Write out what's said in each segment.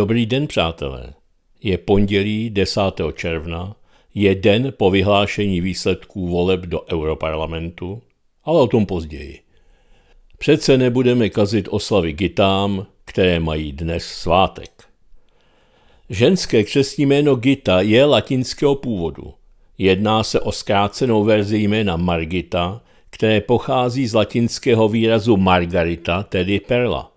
Dobrý den, přátelé. Je pondělí 10. června, je den po vyhlášení výsledků voleb do Europarlamentu, ale o tom později. Přece nebudeme kazit oslavy gitám, které mají dnes svátek. Ženské křesní jméno Gita je latinského původu. Jedná se o zkrácenou verzi jména Margita, které pochází z latinského výrazu margarita, tedy perla.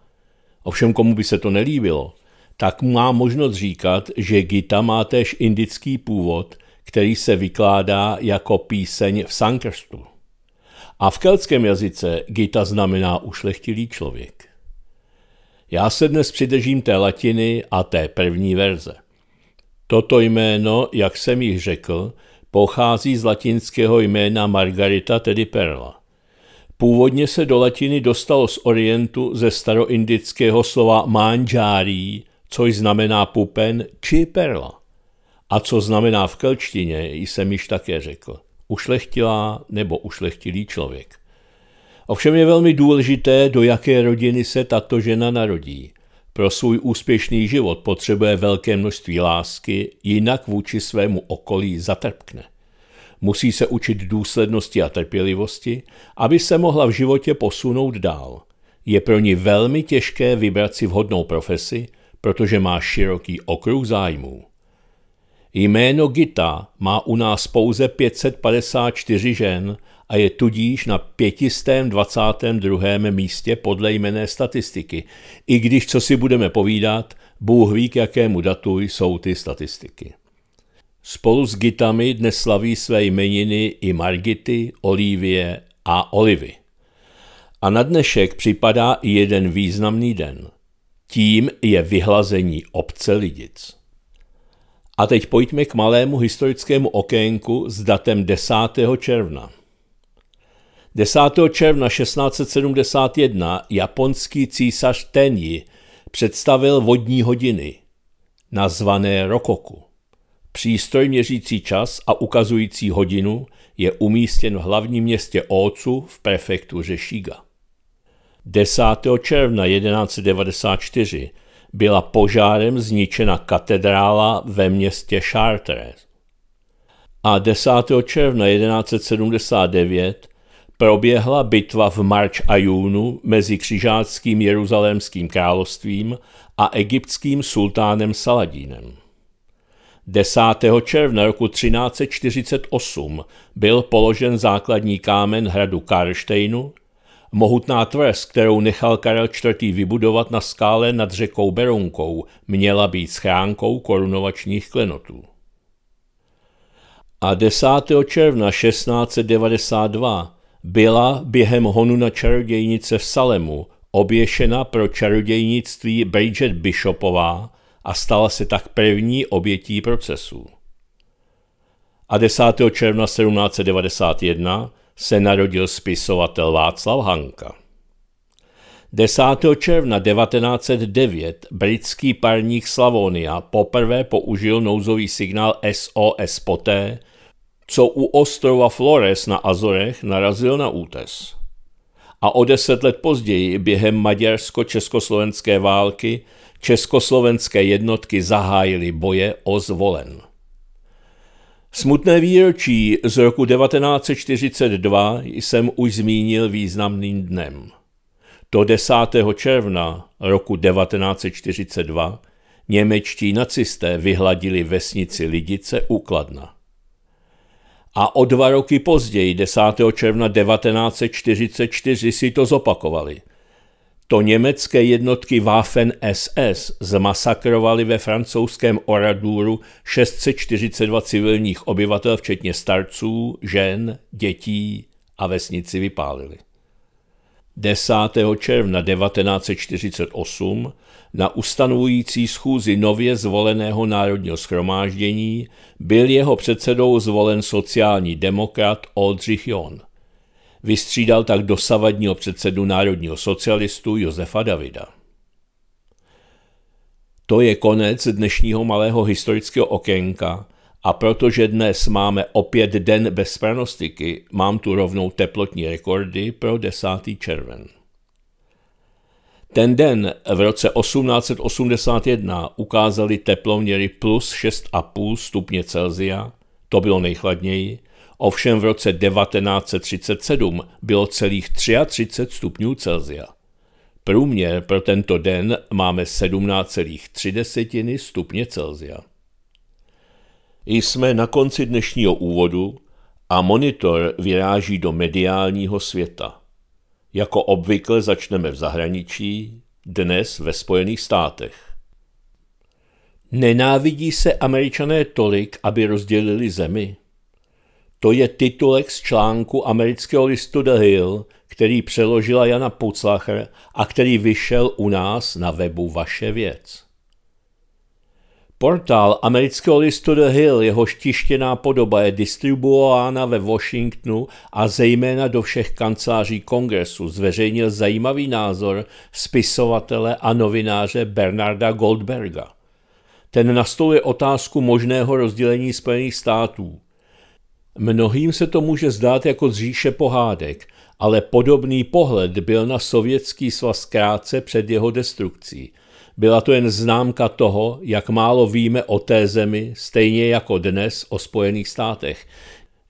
Ovšem komu by se to nelíbilo, tak má možnost říkat, že Gita má též indický původ, který se vykládá jako píseň v Sankrstu. A v keltském jazyce Gita znamená ušlechtilý člověk. Já se dnes přidržím té latiny a té první verze. Toto jméno, jak jsem již řekl, pochází z latinského jména Margarita, tedy perla. Původně se do latiny dostalo z orientu ze staroindického slova manžárií, což znamená pupen či perla. A co znamená v kelčtině, jsem již také řekl. Ušlechtilá nebo ušlechtilý člověk. Ovšem je velmi důležité, do jaké rodiny se tato žena narodí. Pro svůj úspěšný život potřebuje velké množství lásky, jinak vůči svému okolí zatrpkne. Musí se učit důslednosti a trpělivosti, aby se mohla v životě posunout dál. Je pro ní velmi těžké vybrat si vhodnou profesi, protože má široký okruh zájmů. Jméno Gita má u nás pouze 554 žen a je tudíž na 522. místě podle jmené statistiky, i když co si budeme povídat, Bůh ví, k jakému datu jsou ty statistiky. Spolu s Gitami dnes slaví své jmeniny i Margity, Olivie a Olivy. A na dnešek připadá i jeden významný den – tím je vyhlazení obce Lidic. A teď pojďme k malému historickému okénku s datem 10. června. 10. června 1671 japonský císař Tenji představil vodní hodiny, nazvané Rokoku. Přístroj měřící čas a ukazující hodinu je umístěn v hlavním městě Ocu v prefektuře Shiga. 10. června 1194 byla požárem zničena katedrála ve městě Chartres. A 10. června 1179 proběhla bitva v Marč a Júnu mezi křižáckým jeruzalémským královstvím a egyptským sultánem Saladínem. 10. června roku 1348 byl položen základní kámen hradu Karlštejnu Mohutná tvrz, kterou nechal Karel IV. vybudovat na skále nad řekou Berounkou, měla být schránkou korunovačních klenotů. A 10. června 1692 byla během honu na čarodějnice v Salemu oběšena pro čarodějnictví Bridget Bishopová a stala se tak první obětí procesu. A 10. června 1791 se narodil spisovatel Václav Hanka. 10. června 1909 britský parník Slavonia poprvé použil nouzový signál SOS poté, co u ostrova Flores na Azorech narazil na útes. A o deset let později během maďarsko-československé války československé jednotky zahájily boje o zvolen. Smutné výročí z roku 1942 jsem už zmínil významným dnem. To 10. června roku 1942 němečtí nacisté vyhladili vesnici Lidice u Kladna. A o dva roky později, 10. června 1944, si to zopakovali – to německé jednotky Waffen-SS zmasakrovaly ve francouzském Oradouru 642 civilních obyvatel, včetně starců, žen, dětí a vesnici vypálili. 10. června 1948 na ustanovující schůzi nově zvoleného národního schromáždění byl jeho předsedou zvolen sociální demokrat Oldřich Jon. Vystřídal tak dosavadního předsedu národního socialistu Josefa Davida. To je konec dnešního malého historického okénka a protože dnes máme opět den bez pranostiky, mám tu rovnou teplotní rekordy pro 10. červen. Ten den v roce 1881 ukázali teploměry plus 6,5 stupně Celzia, to bylo nejchladněji, Ovšem v roce 1937 bylo celých 33 stupňů Celsia. Průměr pro tento den máme 17,3 stupně Celsia. Jsme na konci dnešního úvodu a monitor vyráží do mediálního světa. Jako obvykle začneme v zahraničí, dnes ve Spojených státech. Nenávidí se američané tolik, aby rozdělili zemi? To je titulek z článku amerického listu The Hill, který přeložila Jana Puclacher a který vyšel u nás na webu Vaše věc. Portál amerického listu The Hill, jeho štištěná podoba je distribuována ve Washingtonu a zejména do všech kanceláří kongresu, zveřejnil zajímavý názor spisovatele a novináře Bernarda Goldberga. Ten nastoluje otázku možného rozdělení Spojených států – Mnohým se to může zdát jako zříše pohádek, ale podobný pohled byl na sovětský svaz krátce před jeho destrukcí. Byla to jen známka toho, jak málo víme o té zemi, stejně jako dnes o Spojených státech.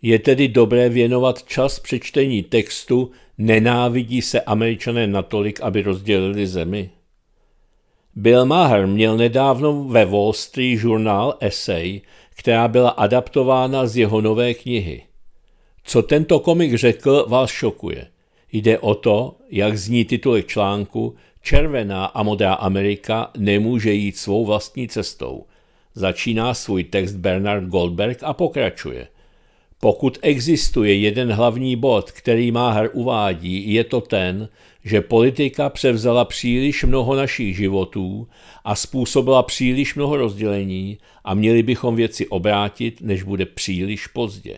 Je tedy dobré věnovat čas přečtení textu Nenávidí se američané natolik, aby rozdělili zemi? Bill Maher měl nedávno ve Wall Street žurnál Essay, která byla adaptována z jeho nové knihy. Co tento komik řekl, vás šokuje. Jde o to, jak zní titulek článku Červená a modrá Amerika nemůže jít svou vlastní cestou. Začíná svůj text Bernard Goldberg a pokračuje – pokud existuje jeden hlavní bod, který Máher uvádí, je to ten, že politika převzala příliš mnoho našich životů a způsobila příliš mnoho rozdělení a měli bychom věci obrátit, než bude příliš pozdě.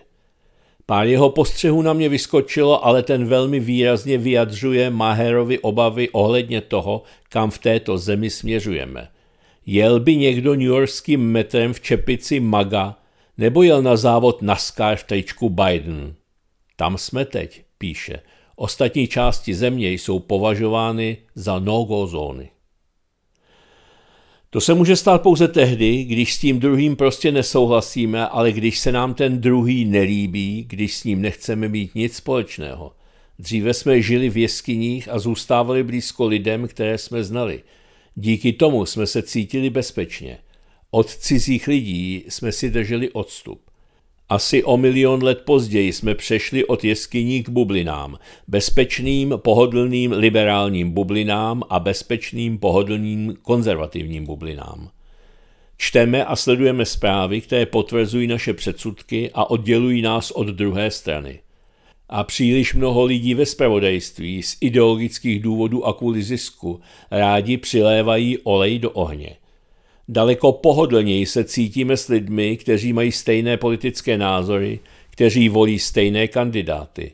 Pár jeho postřehů na mě vyskočilo, ale ten velmi výrazně vyjadřuje Maherovi obavy ohledně toho, kam v této zemi směřujeme. Jel by někdo newyorským metrem v čepici maga, nebo jel na závod NASCAR v tričku Biden. Tam jsme teď, píše. Ostatní části země jsou považovány za no-go zóny. To se může stát pouze tehdy, když s tím druhým prostě nesouhlasíme, ale když se nám ten druhý nelíbí, když s ním nechceme mít nic společného. Dříve jsme žili v jeskyních a zůstávali blízko lidem, které jsme znali. Díky tomu jsme se cítili bezpečně – od cizích lidí jsme si drželi odstup. Asi o milion let později jsme přešli od jeskyní k bublinám, bezpečným, pohodlným liberálním bublinám a bezpečným, pohodlným konzervativním bublinám. Čteme a sledujeme zprávy, které potvrzují naše předsudky a oddělují nás od druhé strany. A příliš mnoho lidí ve spravodajství z ideologických důvodů a kvůli zisku rádi přilévají olej do ohně. Daleko pohodlněji se cítíme s lidmi, kteří mají stejné politické názory, kteří volí stejné kandidáty.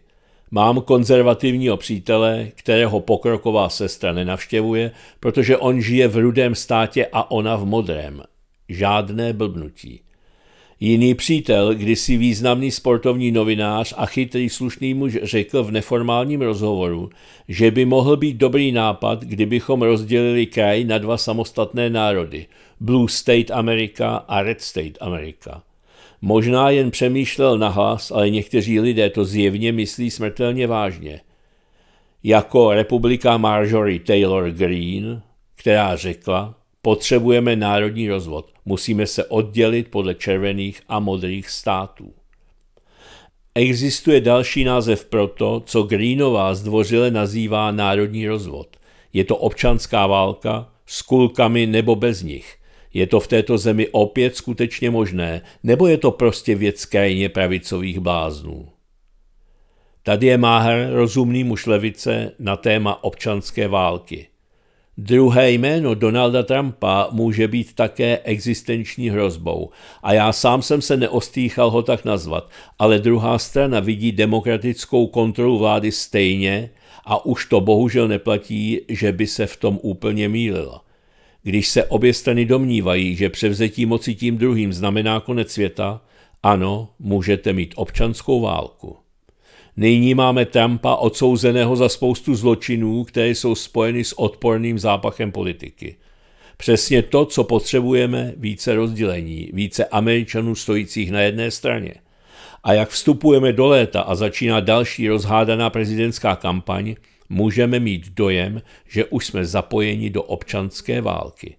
Mám konzervativního přítele, kterého pokroková sestra nenavštěvuje, protože on žije v rudém státě a ona v modrém. Žádné blbnutí. Jiný přítel, kdysi významný sportovní novinář a chytrý slušný muž řekl v neformálním rozhovoru, že by mohl být dobrý nápad, kdybychom rozdělili kraj na dva samostatné národy – Blue State America a Red State America. Možná jen přemýšlel nahlas, ale někteří lidé to zjevně myslí smrtelně vážně. Jako republika Marjorie Taylor Greene, která řekla, potřebujeme národní rozvod, musíme se oddělit podle červených a modrých států. Existuje další název pro to, co Greenová zdvořile nazývá národní rozvod. Je to občanská válka s kulkami nebo bez nich – je to v této zemi opět skutečně možné, nebo je to prostě věc krajně pravicových bláznů? Tady je Máher, rozumný muž levice, na téma občanské války. Druhé jméno Donalda Trumpa může být také existenční hrozbou. A já sám jsem se neostýchal ho tak nazvat, ale druhá strana vidí demokratickou kontrolu vlády stejně a už to bohužel neplatí, že by se v tom úplně mýlila. Když se obě strany domnívají, že převzetí moci tím druhým znamená konec světa, ano, můžete mít občanskou válku. Nyní máme Trumpa odsouzeného za spoustu zločinů, které jsou spojeny s odporným zápachem politiky. Přesně to, co potřebujeme, více rozdělení, více Američanů stojících na jedné straně. A jak vstupujeme do léta a začíná další rozhádaná prezidentská kampaň, můžeme mít dojem, že už jsme zapojeni do občanské války.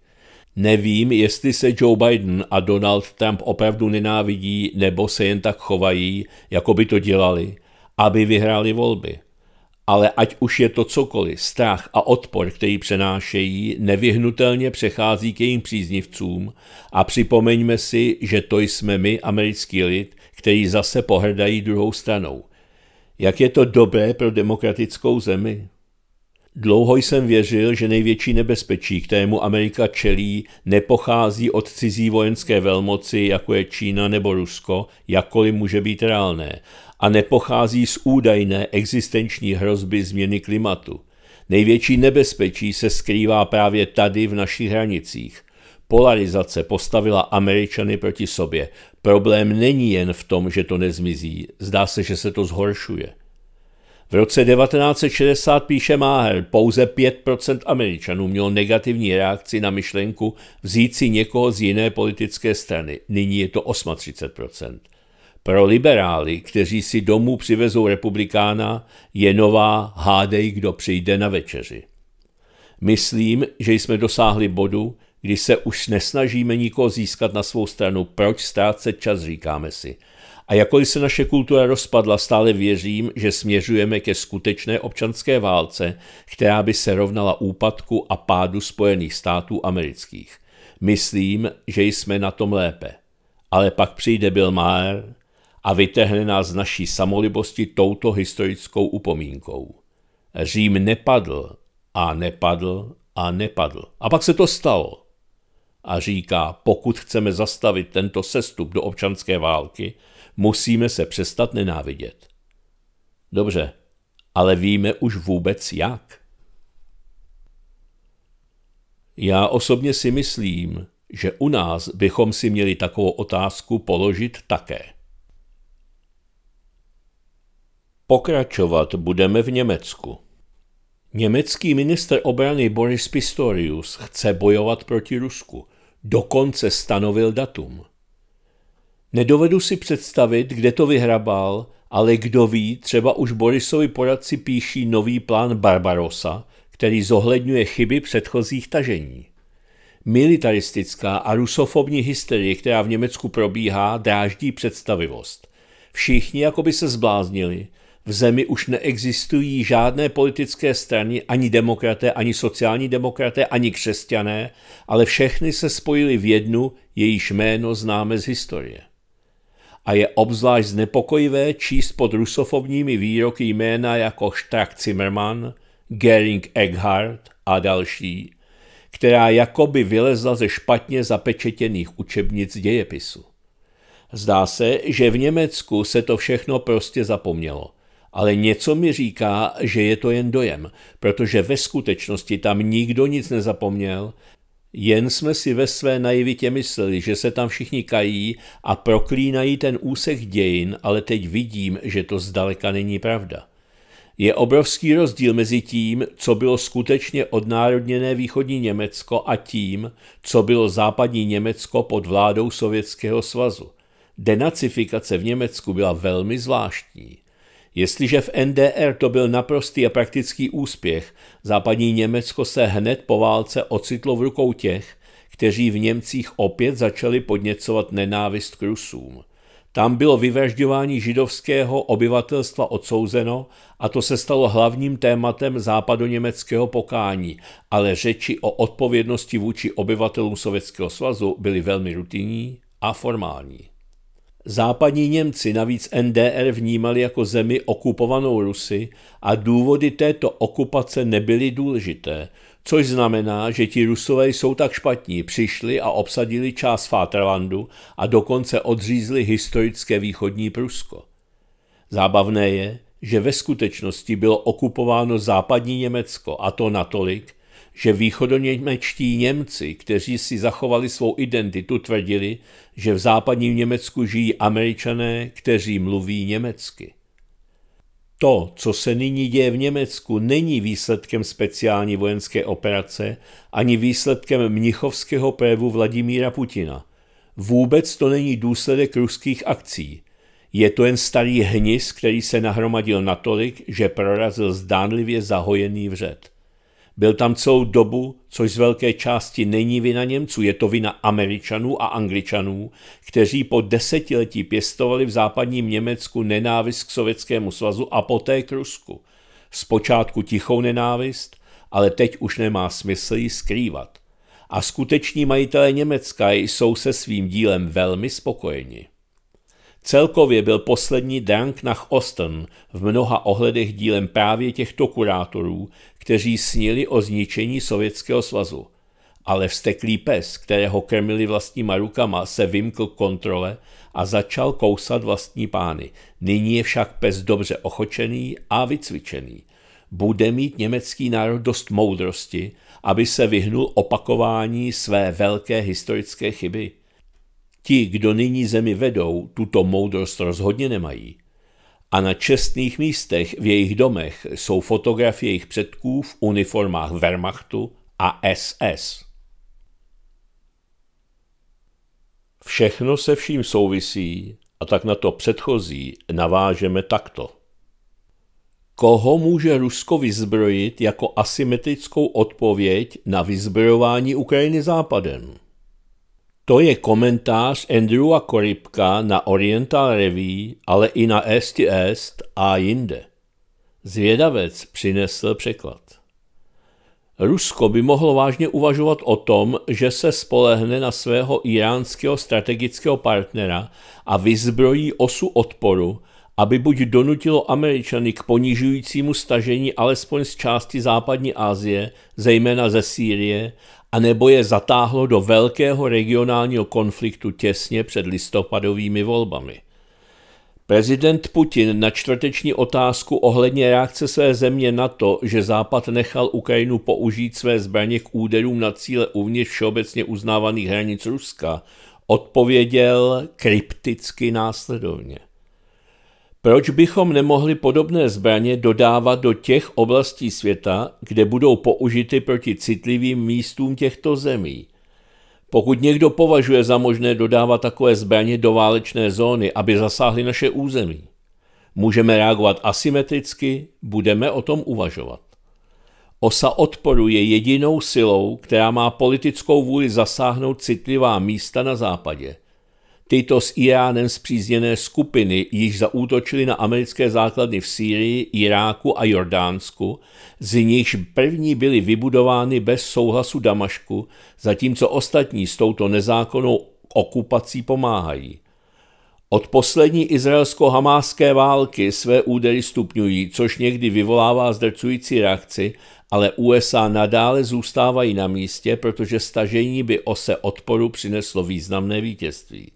Nevím, jestli se Joe Biden a Donald Trump opravdu nenávidí nebo se jen tak chovají, jako by to dělali, aby vyhráli volby. Ale ať už je to cokoliv, strach a odpor, který přenášejí, nevyhnutelně přechází k jejím příznivcům a připomeňme si, že to jsme my, americký lid, který zase pohrdají druhou stranou – jak je to dobré pro demokratickou zemi. Dlouho jsem věřil, že největší nebezpečí, kterému Amerika čelí, nepochází od cizí vojenské velmoci, jako je Čína nebo Rusko, jakkoliv může být reálné, a nepochází z údajné existenční hrozby změny klimatu. Největší nebezpečí se skrývá právě tady v našich hranicích Polarizace postavila Američany proti sobě. Problém není jen v tom, že to nezmizí. Zdá se, že se to zhoršuje. V roce 1960 píše Maher, pouze 5% Američanů mělo negativní reakci na myšlenku vzít si někoho z jiné politické strany. Nyní je to 38%. Pro liberály, kteří si domů přivezou republikána, je nová hádej, kdo přijde na večeři. Myslím, že jsme dosáhli bodu, když se už nesnažíme nikoho získat na svou stranu, proč ztrácet čas, říkáme si. A jakkoliv se naše kultura rozpadla, stále věřím, že směřujeme ke skutečné občanské válce, která by se rovnala úpadku a pádu Spojených států amerických. Myslím, že jsme na tom lépe. Ale pak přijde Bill Maher a vytehne nás z naší samolibosti touto historickou upomínkou. Řím nepadl a nepadl a nepadl. A pak se to stalo a říká, pokud chceme zastavit tento sestup do občanské války, musíme se přestat nenávidět. Dobře, ale víme už vůbec jak. Já osobně si myslím, že u nás bychom si měli takovou otázku položit také. Pokračovat budeme v Německu. Německý minister obrany Boris Pistorius chce bojovat proti Rusku – Dokonce stanovil datum. Nedovedu si představit, kde to vyhrabal, ale kdo ví, třeba už Borisovi poradci píší nový plán Barbarosa, který zohledňuje chyby předchozích tažení. Militaristická a rusofobní hysterie, která v Německu probíhá, dráždí představivost. Všichni jako by se zbláznili v zemi už neexistují žádné politické strany, ani demokraté, ani sociální demokraté, ani křesťané, ale všechny se spojily v jednu, jejíž jméno známe z historie. A je obzvlášť znepokojivé číst pod rusofobními výroky jména jako Strach Zimmermann, Gering Eckhart a další, která jakoby vylezla ze špatně zapečetěných učebnic dějepisu. Zdá se, že v Německu se to všechno prostě zapomnělo ale něco mi říká, že je to jen dojem, protože ve skutečnosti tam nikdo nic nezapomněl, jen jsme si ve své naivitě mysleli, že se tam všichni kají a proklínají ten úsek dějin, ale teď vidím, že to zdaleka není pravda. Je obrovský rozdíl mezi tím, co bylo skutečně odnárodněné východní Německo a tím, co bylo západní Německo pod vládou Sovětského svazu. Denacifikace v Německu byla velmi zvláštní. Jestliže v NDR to byl naprostý a praktický úspěch, západní Německo se hned po válce ocitlo v rukou těch, kteří v Němcích opět začali podněcovat nenávist k Rusům. Tam bylo vyvražďování židovského obyvatelstva odsouzeno a to se stalo hlavním tématem západoněmeckého pokání, ale řeči o odpovědnosti vůči obyvatelům Sovětského svazu byly velmi rutinní a formální. Západní Němci navíc NDR vnímali jako zemi okupovanou Rusy a důvody této okupace nebyly důležité, což znamená, že ti Rusové jsou tak špatní, přišli a obsadili část Fáterlandu a dokonce odřízli historické východní Prusko. Zábavné je, že ve skutečnosti bylo okupováno západní Německo a to natolik, že východoněmečtí Němci, kteří si zachovali svou identitu, tvrdili, že v západním Německu žijí američané, kteří mluví německy. To, co se nyní děje v Německu, není výsledkem speciální vojenské operace ani výsledkem mnichovského prévu Vladimíra Putina. Vůbec to není důsledek ruských akcí. Je to jen starý hnis, který se nahromadil natolik, že prorazil zdánlivě zahojený vřet. Byl tam celou dobu, což z velké části není vina Němců, je to vina Američanů a Angličanů, kteří po desetiletí pěstovali v západním Německu nenávist k Sovětskému svazu a poté k Rusku. Zpočátku tichou nenávist, ale teď už nemá smysl ji skrývat. A skuteční majitelé Německa jsou se svým dílem velmi spokojeni. Celkově byl poslední Dank nach Osten v mnoha ohledech dílem právě těchto kurátorů, kteří snili o zničení Sovětského svazu. Ale vsteklý pes, kterého krmili vlastníma rukama, se vymkl kontrole a začal kousat vlastní pány. Nyní je však pes dobře ochočený a vycvičený. Bude mít německý národ dost moudrosti, aby se vyhnul opakování své velké historické chyby – Ti, kdo nyní zemi vedou, tuto moudrost rozhodně nemají. A na čestných místech v jejich domech jsou fotografie jejich předků v uniformách Wehrmachtu a SS. Všechno se vším souvisí a tak na to předchozí navážeme takto. Koho může Rusko vyzbrojit jako asymetrickou odpověď na vyzbrojování Ukrajiny západem? To je komentář Andrewa Korybka na Oriental Review, ale i na Esti Est a jinde. Zvědavec přinesl překlad. Rusko by mohlo vážně uvažovat o tom, že se spolehne na svého iránského strategického partnera a vyzbrojí osu odporu, aby buď donutilo Američany k ponižujícímu stažení alespoň z části západní Asie, zejména ze Sýrie, anebo je zatáhlo do velkého regionálního konfliktu těsně před listopadovými volbami. Prezident Putin na čtvrteční otázku ohledně reakce své země na to, že Západ nechal Ukrajinu použít své zbraně k úderům na cíle uvnitř všeobecně uznávaných hranic Ruska, odpověděl krypticky následovně. Proč bychom nemohli podobné zbraně dodávat do těch oblastí světa, kde budou použity proti citlivým místům těchto zemí? Pokud někdo považuje za možné dodávat takové zbraně do válečné zóny, aby zasáhly naše území, můžeme reagovat asymetricky, budeme o tom uvažovat. Osa odporu je jedinou silou, která má politickou vůli zasáhnout citlivá místa na západě – Tyto s Iránem zpřízněné skupiny již zaútočily na americké základny v Sýrii, Iráku a Jordánsku, z nichž první byly vybudovány bez souhlasu Damašku, zatímco ostatní s touto nezákonnou okupací pomáhají. Od poslední izraelsko-hamáské války své údery stupňují, což někdy vyvolává zdrcující reakci, ale USA nadále zůstávají na místě, protože stažení by ose odporu přineslo významné vítězství.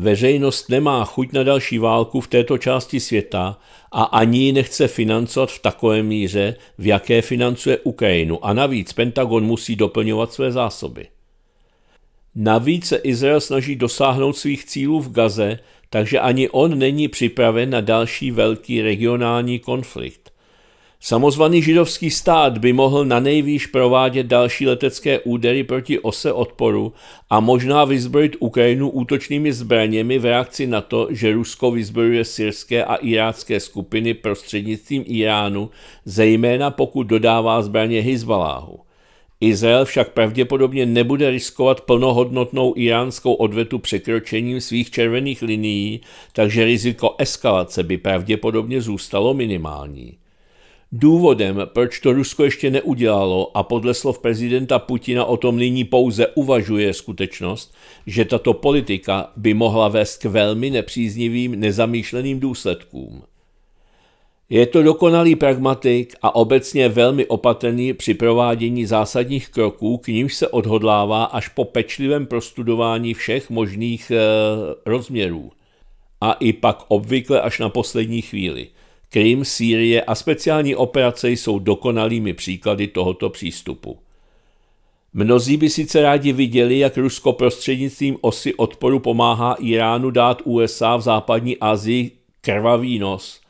Veřejnost nemá chuť na další válku v této části světa a ani ji nechce financovat v takové míře, v jaké financuje Ukrajinu. A navíc Pentagon musí doplňovat své zásoby. Navíc se Izrael snaží dosáhnout svých cílů v Gaze, takže ani on není připraven na další velký regionální konflikt. Samozvaný židovský stát by mohl na nejvýš provádět další letecké údery proti ose odporu a možná vyzbrojit Ukrajinu útočnými zbraněmi v reakci na to, že Rusko vyzbrojuje syrské a irácké skupiny prostřednictvím Iránu, zejména pokud dodává zbraně Hizbaláhu. Izrael však pravděpodobně nebude riskovat plnohodnotnou iránskou odvetu překročením svých červených linií, takže riziko eskalace by pravděpodobně zůstalo minimální. Důvodem, proč to Rusko ještě neudělalo a podle slov prezidenta Putina o tom nyní pouze uvažuje skutečnost, že tato politika by mohla vést k velmi nepříznivým nezamýšleným důsledkům. Je to dokonalý pragmatik a obecně velmi opatrný při provádění zásadních kroků, k nímž se odhodlává až po pečlivém prostudování všech možných e, rozměrů. A i pak obvykle až na poslední chvíli – Krym, Sýrie a speciální operace jsou dokonalými příklady tohoto přístupu. Mnozí by sice rádi viděli, jak Rusko prostřednictvím osy odporu pomáhá Iránu dát USA v západní Asii krvavý nos,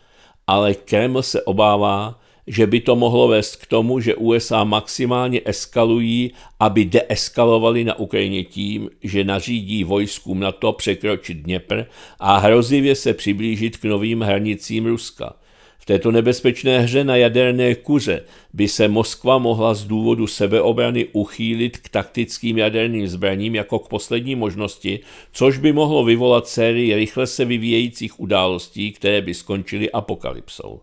ale Kreml se obává, že by to mohlo vést k tomu, že USA maximálně eskalují, aby deeskalovali na Ukrajině tím, že nařídí vojskům na to překročit Dněpr a hrozivě se přiblížit k novým hranicím Ruska – této nebezpečné hře na jaderné kuře by se Moskva mohla z důvodu sebeobrany uchýlit k taktickým jaderným zbraním jako k poslední možnosti, což by mohlo vyvolat sérii rychle se vyvíjejících událostí, které by skončily apokalypsou.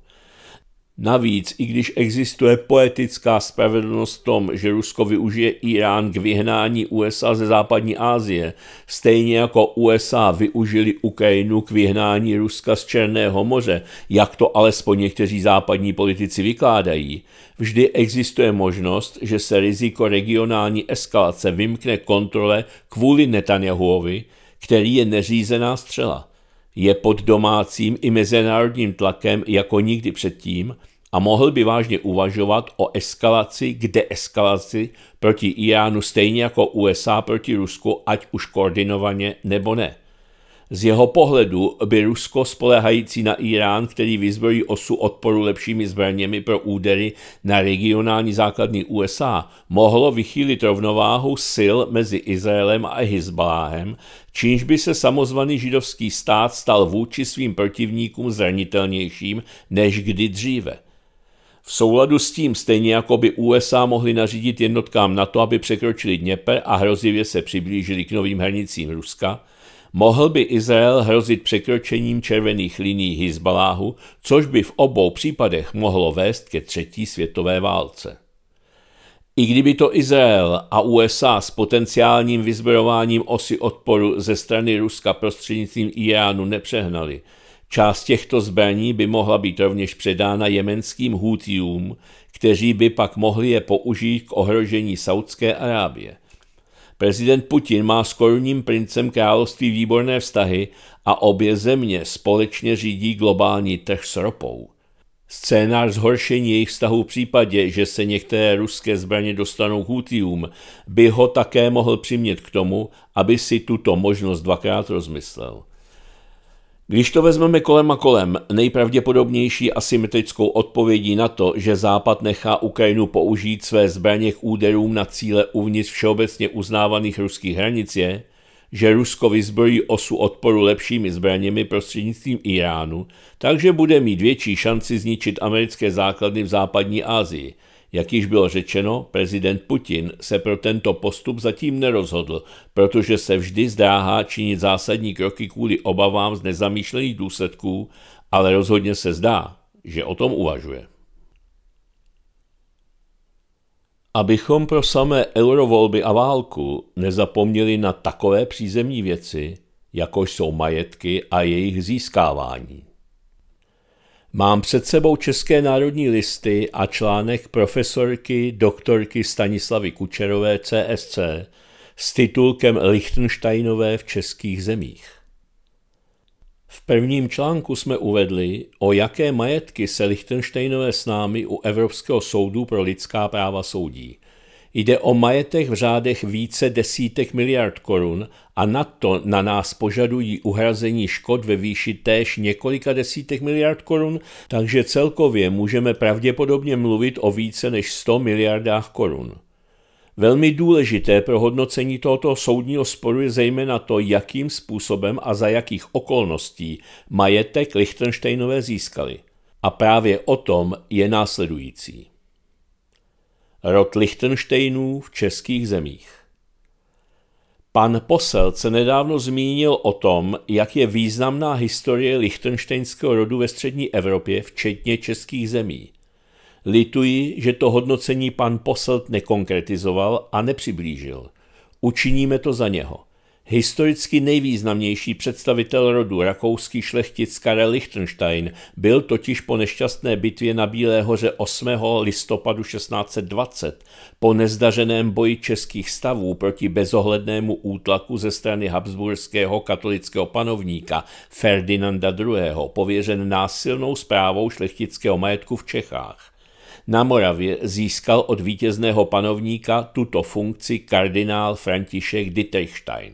Navíc, i když existuje poetická spravedlnost v tom, že Rusko využije Irán k vyhnání USA ze západní Asie, stejně jako USA využili Ukrajinu k vyhnání Ruska z Černého moře, jak to alespoň někteří západní politici vykládají, vždy existuje možnost, že se riziko regionální eskalace vymkne kontrole kvůli Netanyahuovi, který je neřízená střela – je pod domácím i mezinárodním tlakem jako nikdy předtím a mohl by vážně uvažovat o eskalaci, kde eskalaci proti Iránu stejně jako USA proti Rusku, ať už koordinovaně nebo ne. Z jeho pohledu by Rusko spolehající na Irán, který vyzbrojí osu odporu lepšími zbraněmi pro údery na regionální základní USA, mohlo vychýlit rovnováhu sil mezi Izraelem a Hizbaláhem, čímž by se samozvaný židovský stát stal vůči svým protivníkům zranitelnějším než kdy dříve. V souladu s tím, stejně jako by USA mohly nařídit jednotkám na to, aby překročili Dněpr a hrozivě se přiblížili k novým hranicím Ruska, Mohl by Izrael hrozit překročením červených liní Hizbaláhu, což by v obou případech mohlo vést ke třetí světové válce. I kdyby to Izrael a USA s potenciálním vyzbrojováním osy odporu ze strany Ruska prostřednictvím Iránu nepřehnali, část těchto zbraní by mohla být rovněž předána jemenským hůtijům, kteří by pak mohli je použít k ohrožení Saudské Arábie – Prezident Putin má s korunním princem království výborné vztahy a obě země společně řídí globální trh s ropou. Scénář zhoršení jejich vztahu v případě, že se některé ruské zbraně dostanou Hutium, by ho také mohl přimět k tomu, aby si tuto možnost dvakrát rozmyslel. Když to vezmeme kolem a kolem, nejpravděpodobnější asymetrickou odpovědí na to, že Západ nechá Ukrajinu použít své zbraně k úderům na cíle uvnitř všeobecně uznávaných ruských hranic je, že Rusko vyzbrojí osu odporu lepšími zbraněmi prostřednictvím Iránu, takže bude mít větší šanci zničit americké základny v západní Asii, jak již bylo řečeno, prezident Putin se pro tento postup zatím nerozhodl, protože se vždy zdráhá činit zásadní kroky kvůli obavám z nezamýšlených důsledků, ale rozhodně se zdá, že o tom uvažuje. Abychom pro samé eurovolby a válku nezapomněli na takové přízemní věci, jakož jsou majetky a jejich získávání. Mám před sebou České národní listy a článek profesorky doktorky Stanislavy Kučerové CSC s titulkem Lichtensteinové v českých zemích. V prvním článku jsme uvedli, o jaké majetky se Lichtensteinové s námi u Evropského soudu pro lidská práva soudí. Jde o majetek v řádech více desítek miliard korun a na to na nás požadují uhrazení škod ve výši též několika desítek miliard korun, takže celkově můžeme pravděpodobně mluvit o více než 100 miliardách korun. Velmi důležité pro hodnocení tohoto soudního sporu je zejména to, jakým způsobem a za jakých okolností majetek Lichtensteinové získali. A právě o tom je následující rod Lichtensteinů v českých zemích. Pan posel se nedávno zmínil o tom, jak je významná historie lichtenštejnského rodu ve střední Evropě, včetně českých zemí. Lituji, že to hodnocení pan posel nekonkretizoval a nepřiblížil. Učiníme to za něho. Historicky nejvýznamnější představitel rodu rakouský šlechtic Karel Lichtenstein byl totiž po nešťastné bitvě na Bílé hoře 8. listopadu 1620 po nezdařeném boji českých stavů proti bezohlednému útlaku ze strany habsburského katolického panovníka Ferdinanda II. pověřen násilnou zprávou šlechtického majetku v Čechách. Na Moravě získal od vítězného panovníka tuto funkci kardinál František Dietrichstein.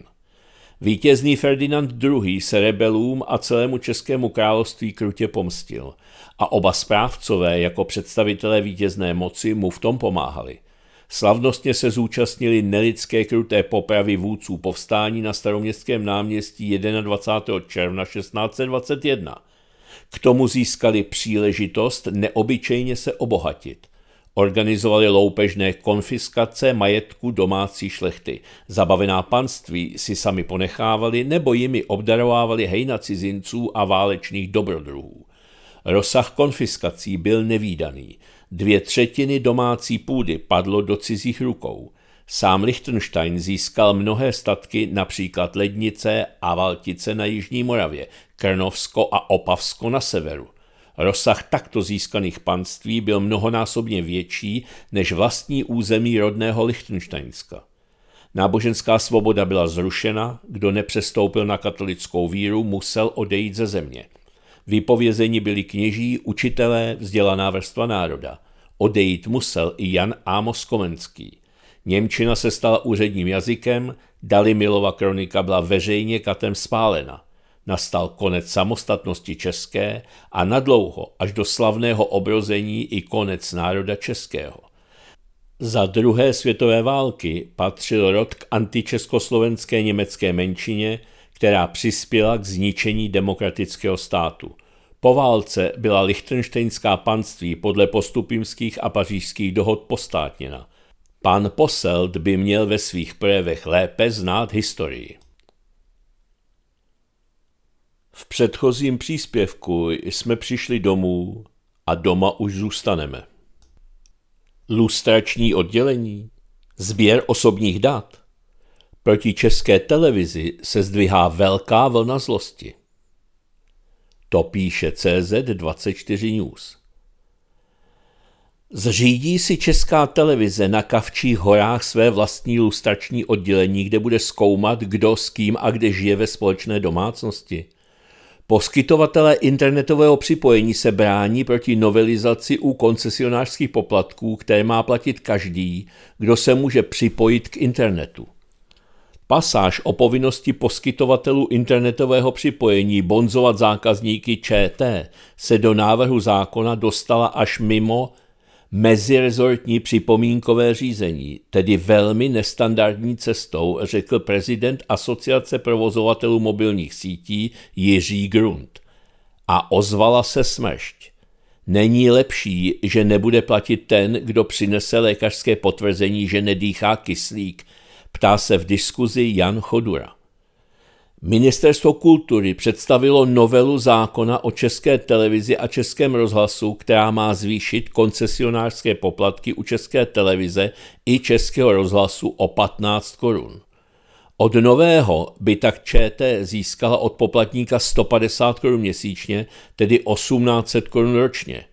Vítězný Ferdinand II. se rebelům a celému českému království krutě pomstil a oba správcové jako představitelé vítězné moci mu v tom pomáhali. Slavnostně se zúčastnili nelidské kruté popravy vůdců povstání na staroměstském náměstí 21. června 1621. K tomu získali příležitost neobyčejně se obohatit. Organizovali loupežné konfiskace majetku domácí šlechty. Zabavená panství si sami ponechávali nebo jimi obdarovávali hejna cizinců a válečných dobrodruhů. Rozsah konfiskací byl nevýdaný. Dvě třetiny domácí půdy padlo do cizích rukou. Sám Lichtenstein získal mnohé statky, například Lednice a Valtice na Jižní Moravě, Krnovsko a Opavsko na severu – Rozsah takto získaných panství byl mnohonásobně větší než vlastní území rodného Lichtensteinska. Náboženská svoboda byla zrušena, kdo nepřestoupil na katolickou víru, musel odejít ze země. Vypovězeni byli kněží, učitelé, vzdělaná vrstva národa. Odejít musel i Jan Ámos Komenský. Němčina se stala úředním jazykem, Dalimilova kronika byla veřejně katem spálena – Nastal konec samostatnosti české a nadlouho až do slavného obrození i konec národa českého. Za druhé světové války patřil rod k antičeskoslovenské německé menšině, která přispěla k zničení demokratického státu. Po válce byla lichtenštejnská panství podle postupimských a pařížských dohod postátněna. Pan Poselt by měl ve svých projevech lépe znát historii. V předchozím příspěvku jsme přišli domů a doma už zůstaneme. Lustrační oddělení, sběr osobních dat. Proti české televizi se zdvihá velká vlna zlosti. To píše CZ24 News. Zřídí si Česká televize na Kavčích horách své vlastní lustrační oddělení, kde bude zkoumat, kdo s kým a kde žije ve společné domácnosti – Poskytovatelé internetového připojení se brání proti novelizaci u koncesionářských poplatků, které má platit každý, kdo se může připojit k internetu. Pasáž o povinnosti poskytovatelů internetového připojení bonzovat zákazníky ČT se do návrhu zákona dostala až mimo mezirezortní připomínkové řízení, tedy velmi nestandardní cestou, řekl prezident Asociace provozovatelů mobilních sítí Jiří Grund. A ozvala se smršť. Není lepší, že nebude platit ten, kdo přinese lékařské potvrzení, že nedýchá kyslík, ptá se v diskuzi Jan Chodura. Ministerstvo kultury představilo novelu zákona o české televizi a českém rozhlasu, která má zvýšit koncesionářské poplatky u české televize i českého rozhlasu o 15 korun. Od nového by tak ČT získala od poplatníka 150 korun měsíčně, tedy 1800 korun ročně.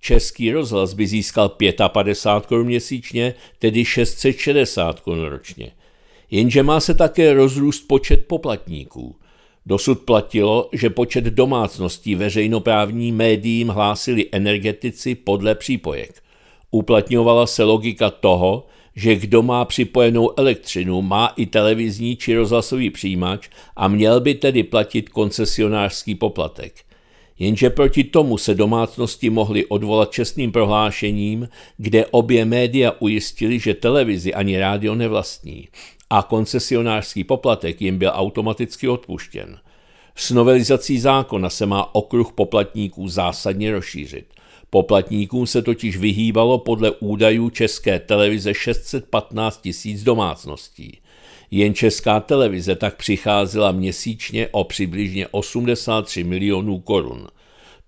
Český rozhlas by získal 55 korun měsíčně, tedy 660 korun ročně – jenže má se také rozrůst počet poplatníků. Dosud platilo, že počet domácností veřejnoprávní médiím hlásili energetici podle přípojek. Uplatňovala se logika toho, že kdo má připojenou elektřinu, má i televizní či rozhlasový přijímač a měl by tedy platit koncesionářský poplatek. Jenže proti tomu se domácnosti mohly odvolat čestným prohlášením, kde obě média ujistili, že televizi ani rádio nevlastní a koncesionářský poplatek jim byl automaticky odpuštěn. S novelizací zákona se má okruh poplatníků zásadně rozšířit. Poplatníkům se totiž vyhýbalo podle údajů České televize 615 tisíc domácností. Jen Česká televize tak přicházela měsíčně o přibližně 83 milionů korun.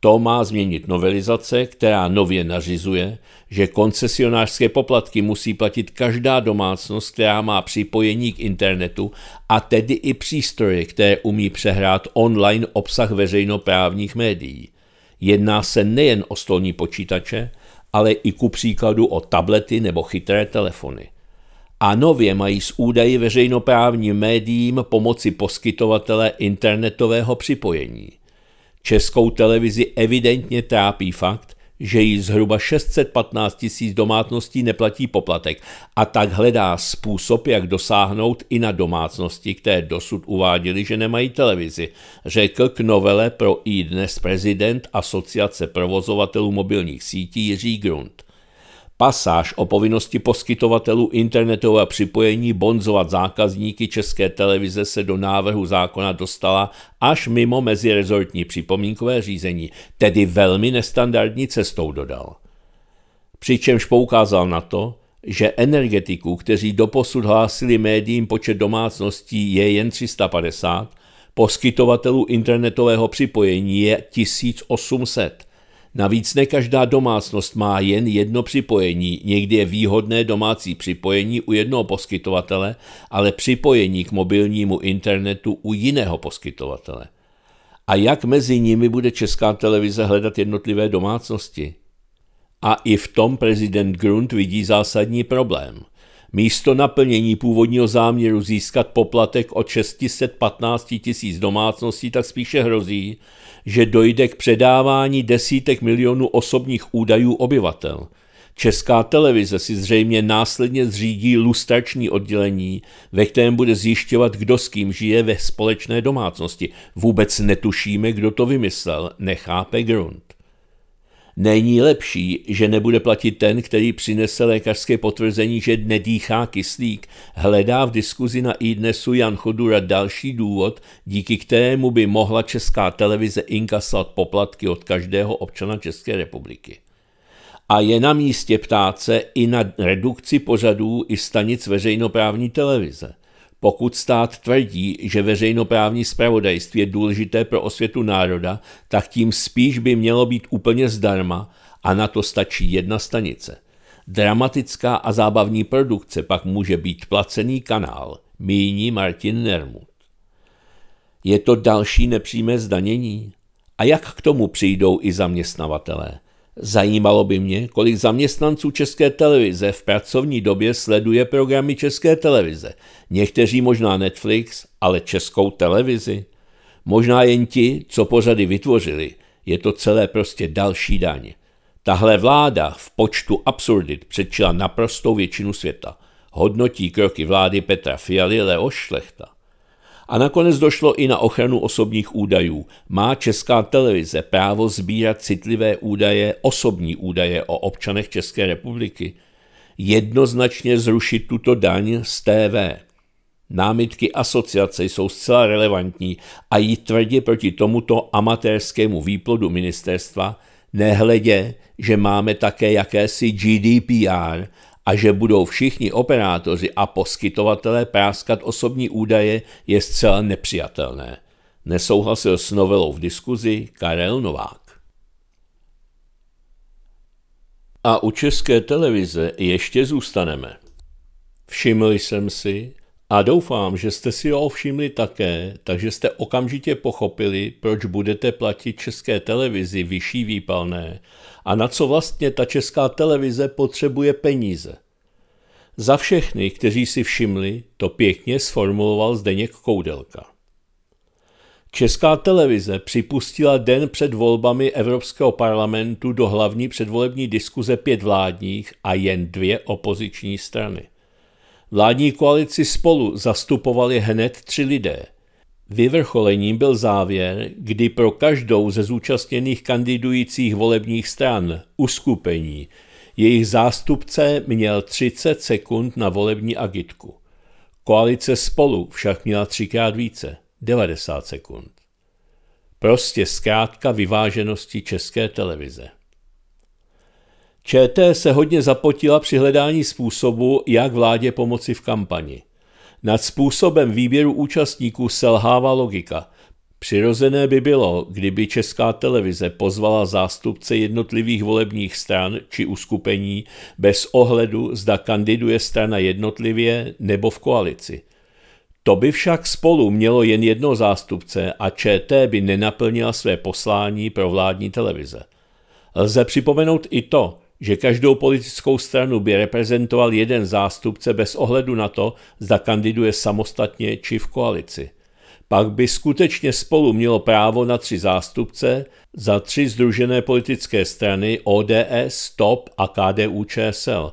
To má změnit novelizace, která nově nařizuje, že koncesionářské poplatky musí platit každá domácnost, která má připojení k internetu a tedy i přístroje, které umí přehrát online obsah veřejnoprávních médií. Jedná se nejen o stolní počítače, ale i ku příkladu o tablety nebo chytré telefony. A nově mají s údaji veřejnoprávním médiím pomoci poskytovatele internetového připojení – Českou televizi evidentně trápí fakt, že jí zhruba 615 tisíc domácností neplatí poplatek a tak hledá způsob, jak dosáhnout i na domácnosti, které dosud uváděly, že nemají televizi, řekl k novele pro i dnes prezident Asociace provozovatelů mobilních sítí Jiří Grund. Pasáž o povinnosti poskytovatelů internetového připojení bonzovat zákazníky České televize se do návrhu zákona dostala až mimo mezirezortní připomínkové řízení, tedy velmi nestandardní cestou dodal. Přičemž poukázal na to, že energetiků, kteří doposud hlásili médiím počet domácností, je jen 350, poskytovatelů internetového připojení je 1800 Navíc ne každá domácnost má jen jedno připojení, někdy je výhodné domácí připojení u jednoho poskytovatele, ale připojení k mobilnímu internetu u jiného poskytovatele. A jak mezi nimi bude česká televize hledat jednotlivé domácnosti? A i v tom prezident Grund vidí zásadní problém – Místo naplnění původního záměru získat poplatek od 615 tisíc domácností tak spíše hrozí, že dojde k předávání desítek milionů osobních údajů obyvatel. Česká televize si zřejmě následně zřídí lustrační oddělení, ve kterém bude zjišťovat, kdo s kým žije ve společné domácnosti. Vůbec netušíme, kdo to vymyslel, nechápe Grunt. Není lepší, že nebude platit ten, který přinese lékařské potvrzení, že nedýchá kyslík. Hledá v diskuzi na e-dnesu Jan Chodura další důvod, díky kterému by mohla česká televize inkasovat poplatky od každého občana České republiky a je na místě ptát se i na redukci pořadů i stanic veřejnoprávní televize. Pokud stát tvrdí, že veřejnoprávní spravodajství je důležité pro osvětu národa, tak tím spíš by mělo být úplně zdarma a na to stačí jedna stanice. Dramatická a zábavní produkce pak může být placený kanál, míní Martin Nermut. Je to další nepřímé zdanění? A jak k tomu přijdou i zaměstnavatelé? Zajímalo by mě, kolik zaměstnanců České televize v pracovní době sleduje programy České televize. Někteří možná Netflix, ale Českou televizi. Možná jen ti, co pořady vytvořili. Je to celé prostě další daň. Tahle vláda v počtu absurdit předčila naprostou většinu světa. Hodnotí kroky vlády Petra Fialy Leo Šlechta. A nakonec došlo i na ochranu osobních údajů. Má Česká televize právo sbírat citlivé údaje, osobní údaje o občanech České republiky? Jednoznačně zrušit tuto daň z TV. Námitky asociace jsou zcela relevantní a jí tvrdě proti tomuto amatérskému výplodu ministerstva, nehledě, že máme také jakési GDPR a že budou všichni operátoři a poskytovatelé práskat osobní údaje, je zcela nepřijatelné. Nesouhlasil s novelou v diskuzi Karel Novák. A u české televize ještě zůstaneme. Všiml jsem si, a doufám, že jste si ho všimli také, takže jste okamžitě pochopili, proč budete platit české televizi vyšší výpalné a na co vlastně ta česká televize potřebuje peníze. Za všechny, kteří si všimli, to pěkně sformuloval Zdeněk Koudelka. Česká televize připustila den před volbami Evropského parlamentu do hlavní předvolební diskuze pět vládních a jen dvě opoziční strany – Vládní koalici spolu zastupovali hned tři lidé. Vyvrcholením byl závěr, kdy pro každou ze zúčastněných kandidujících volebních stran, uskupení, jejich zástupce měl 30 sekund na volební agitku. Koalice spolu však měla třikrát více, 90 sekund. Prostě zkrátka vyváženosti české televize. ČT se hodně zapotila při hledání způsobu, jak vládě pomoci v kampani. Nad způsobem výběru účastníků selhává logika. Přirozené by bylo, kdyby česká televize pozvala zástupce jednotlivých volebních stran či uskupení bez ohledu, zda kandiduje strana jednotlivě nebo v koalici. To by však spolu mělo jen jedno zástupce a ČT by nenaplnila své poslání pro vládní televize. Lze připomenout i to, že každou politickou stranu by reprezentoval jeden zástupce bez ohledu na to, zda kandiduje samostatně či v koalici. Pak by skutečně spolu mělo právo na tři zástupce za tři združené politické strany ODS, TOP a KDU ČSL.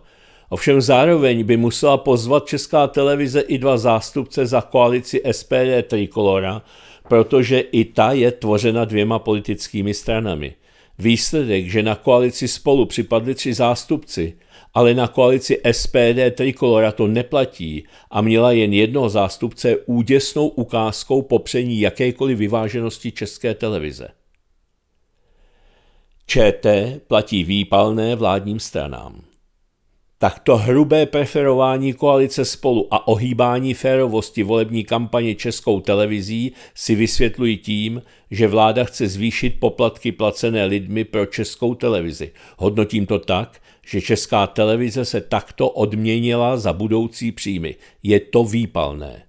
Ovšem zároveň by musela pozvat Česká televize i dva zástupce za koalici SPD Trikolora, protože i ta je tvořena dvěma politickými stranami – Výsledek, že na koalici spolu připadli tři zástupci, ale na koalici SPD Trikolora to neplatí a měla jen jednoho zástupce úděsnou ukázkou popření jakékoliv vyváženosti české televize. ČT platí výpalné vládním stranám tak to hrubé preferování koalice spolu a ohýbání férovosti volební kampaně českou televizí si vysvětlují tím, že vláda chce zvýšit poplatky placené lidmi pro českou televizi. Hodnotím to tak, že česká televize se takto odměnila za budoucí příjmy. Je to výpalné.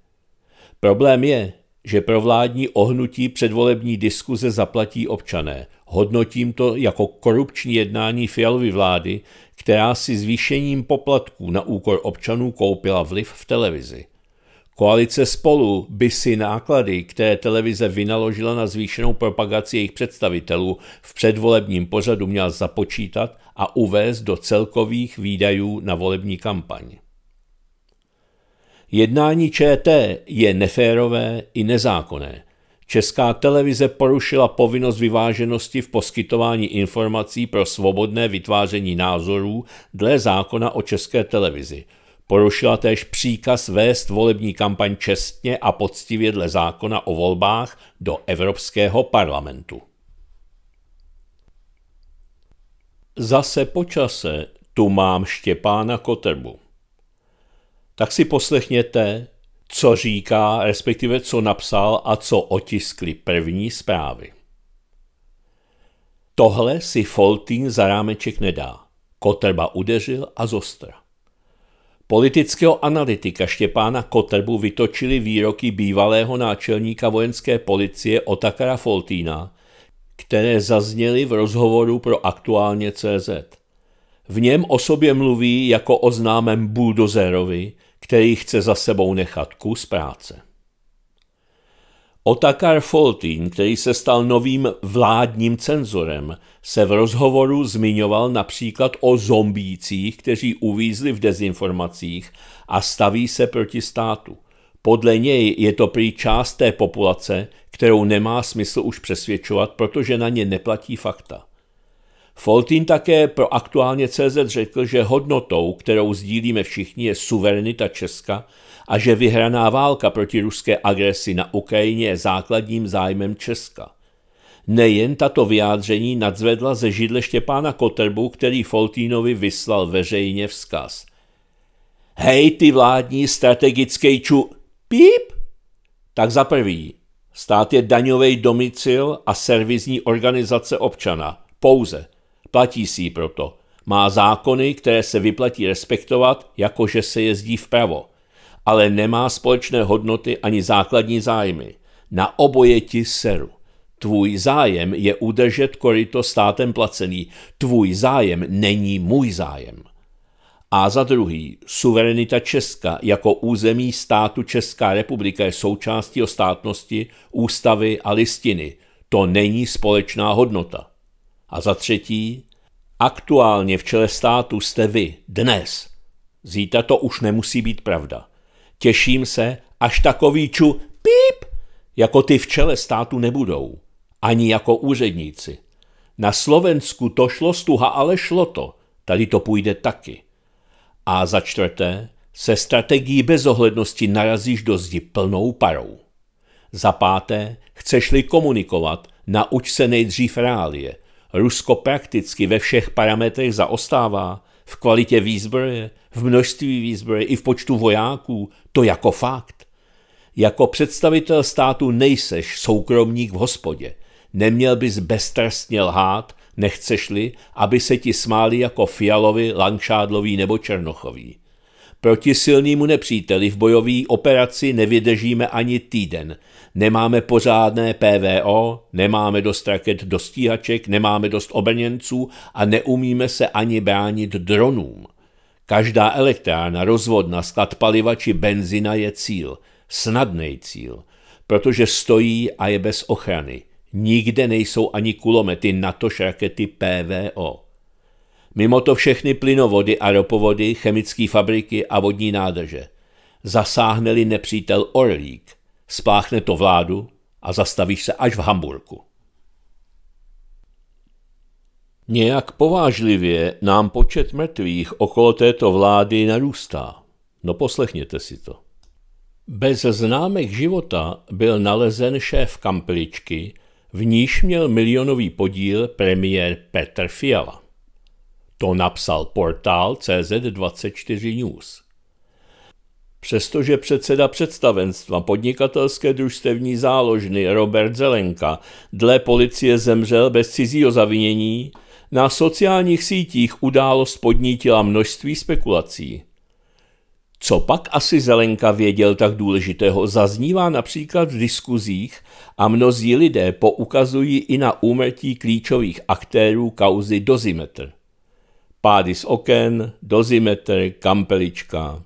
Problém je, že pro vládní ohnutí předvolební diskuze zaplatí občané. Hodnotím to jako korupční jednání Fialovy vlády, která si zvýšením poplatků na úkor občanů koupila vliv v televizi. Koalice spolu by si náklady, které televize vynaložila na zvýšenou propagaci jejich představitelů v předvolebním pořadu měla započítat a uvést do celkových výdajů na volební kampaň. Jednání ČT je neférové i nezákonné. Česká televize porušila povinnost vyváženosti v poskytování informací pro svobodné vytváření názorů dle zákona o České televizi. Porušila též příkaz vést volební kampaň čestně a poctivě dle zákona o volbách do Evropského parlamentu. Zase počase tu mám Štěpána Kotrbu tak si poslechněte, co říká, respektive co napsal a co otiskly první zprávy. Tohle si Foltín za rámeček nedá. Kotrba udeřil a zostra. Politického analytika Štěpána Kotrbu vytočili výroky bývalého náčelníka vojenské policie Otakara Foltína, které zazněly v rozhovoru pro aktuálně CZ. V něm o sobě mluví jako o známém buldozerovi, který chce za sebou nechat kus práce. Otakar Foltín, který se stal novým vládním cenzorem, se v rozhovoru zmiňoval například o zombících, kteří uvízli v dezinformacích a staví se proti státu. Podle něj je to prý část té populace, kterou nemá smysl už přesvědčovat, protože na ně neplatí fakta. Foltín také pro aktuálně CZ řekl, že hodnotou, kterou sdílíme všichni, je suverenita Česka a že vyhraná válka proti ruské agresi na Ukrajině je základním zájmem Česka. Nejen tato vyjádření nadzvedla ze židle Štěpána Kotrbu, který Foltínovi vyslal veřejně vzkaz. Hej ty vládní strategický ču... Píp! Tak za prvý, stát je daňový domicil a servizní organizace občana. Pouze. Platí si ji proto. Má zákony, které se vyplatí respektovat, jakože se jezdí vpravo. Ale nemá společné hodnoty ani základní zájmy. Na oboje ti seru. Tvůj zájem je udržet korito státem placený. Tvůj zájem není můj zájem. A za druhý, suverenita Česka jako území státu Česká republika je součástí ostátnosti, ústavy a listiny. To není společná hodnota. A za třetí, Aktuálně v čele státu jste vy, dnes. Zítra to už nemusí být pravda. Těším se, až takový ču píp jako ty v čele státu nebudou. Ani jako úředníci. Na Slovensku to šlo stuha, ale šlo to. Tady to půjde taky. A za čtvrté, se strategií bezohlednosti narazíš do zdi plnou parou. Za páté, chceš-li komunikovat, nauč se nejdřív reálie – Rusko prakticky ve všech parametrech zaostává, v kvalitě výzbroje, v množství výzbroje i v počtu vojáků, to jako fakt. Jako představitel státu nejseš soukromník v hospodě. Neměl bys beztrestně lhát, nechceš-li, aby se ti smáli jako Fialovi, Langšádlovi nebo Černochovi. Proti silnému nepříteli v bojové operaci nevydržíme ani týden, nemáme pořádné PVO, nemáme dost raket do stíhaček, nemáme dost obrněnců a neumíme se ani bránit dronům. Každá elektrárna, rozvodna, sklad paliva či benzina je cíl, snadný cíl, protože stojí a je bez ochrany. Nikde nejsou ani kulomety, natož rakety PVO. Mimo to všechny plynovody a ropovody, chemické fabriky a vodní nádrže. Zasáhneli nepřítel Orlík, spláchne to vládu a zastavíš se až v Hamburku. Nějak povážlivě nám počet mrtvých okolo této vlády narůstá. No poslechněte si to. Bez známek života byl nalezen šéf kampličky, v níž měl milionový podíl premiér Petr Fiala. To napsal portál CZ24 News. Přestože předseda představenstva podnikatelské družstevní záložny Robert Zelenka dle policie zemřel bez cizího zavinění, na sociálních sítích událost podnítila množství spekulací. Co pak asi Zelenka věděl tak důležitého, zaznívá například v diskuzích a mnozí lidé poukazují i na úmrtí klíčových aktérů kauzy Dozimetr. Pády z oken, Dozimetr, kampelička.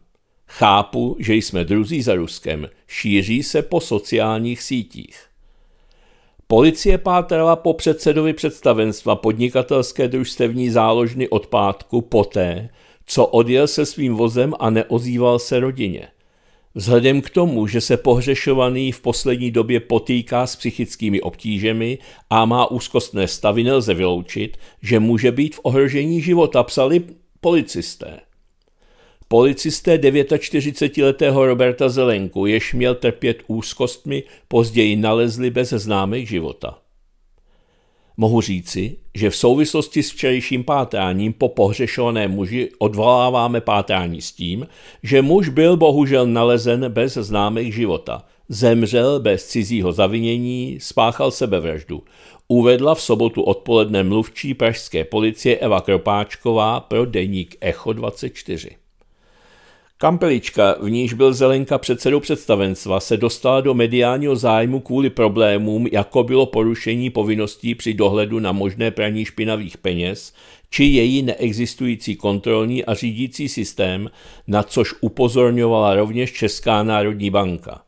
Chápu, že jsme druzí za Ruskem, šíří se po sociálních sítích. Policie pátrala po předsedovi představenstva podnikatelské družstevní záložny od pátku poté, co odjel se svým vozem a neozýval se rodině. Vzhledem k tomu, že se pohřešovaný v poslední době potýká s psychickými obtížemi a má úzkostné stavy, nelze vyloučit, že může být v ohrožení života, psali policisté. Policisté 49-letého Roberta Zelenku, jež měl trpět úzkostmi, později nalezli bez známek života. Mohu říci, že v souvislosti s včerejším pátráním po pohřešované muži odvoláváme pátrání s tím, že muž byl bohužel nalezen bez známek života, zemřel bez cizího zavinění, spáchal sebevraždu. Uvedla v sobotu odpoledne mluvčí pražské policie Eva Kropáčková pro deník Echo 24. Kampelička, v níž byl Zelenka předsedou představenstva, se dostala do mediálního zájmu kvůli problémům, jako bylo porušení povinností při dohledu na možné praní špinavých peněz, či její neexistující kontrolní a řídící systém, na což upozorňovala rovněž Česká národní banka.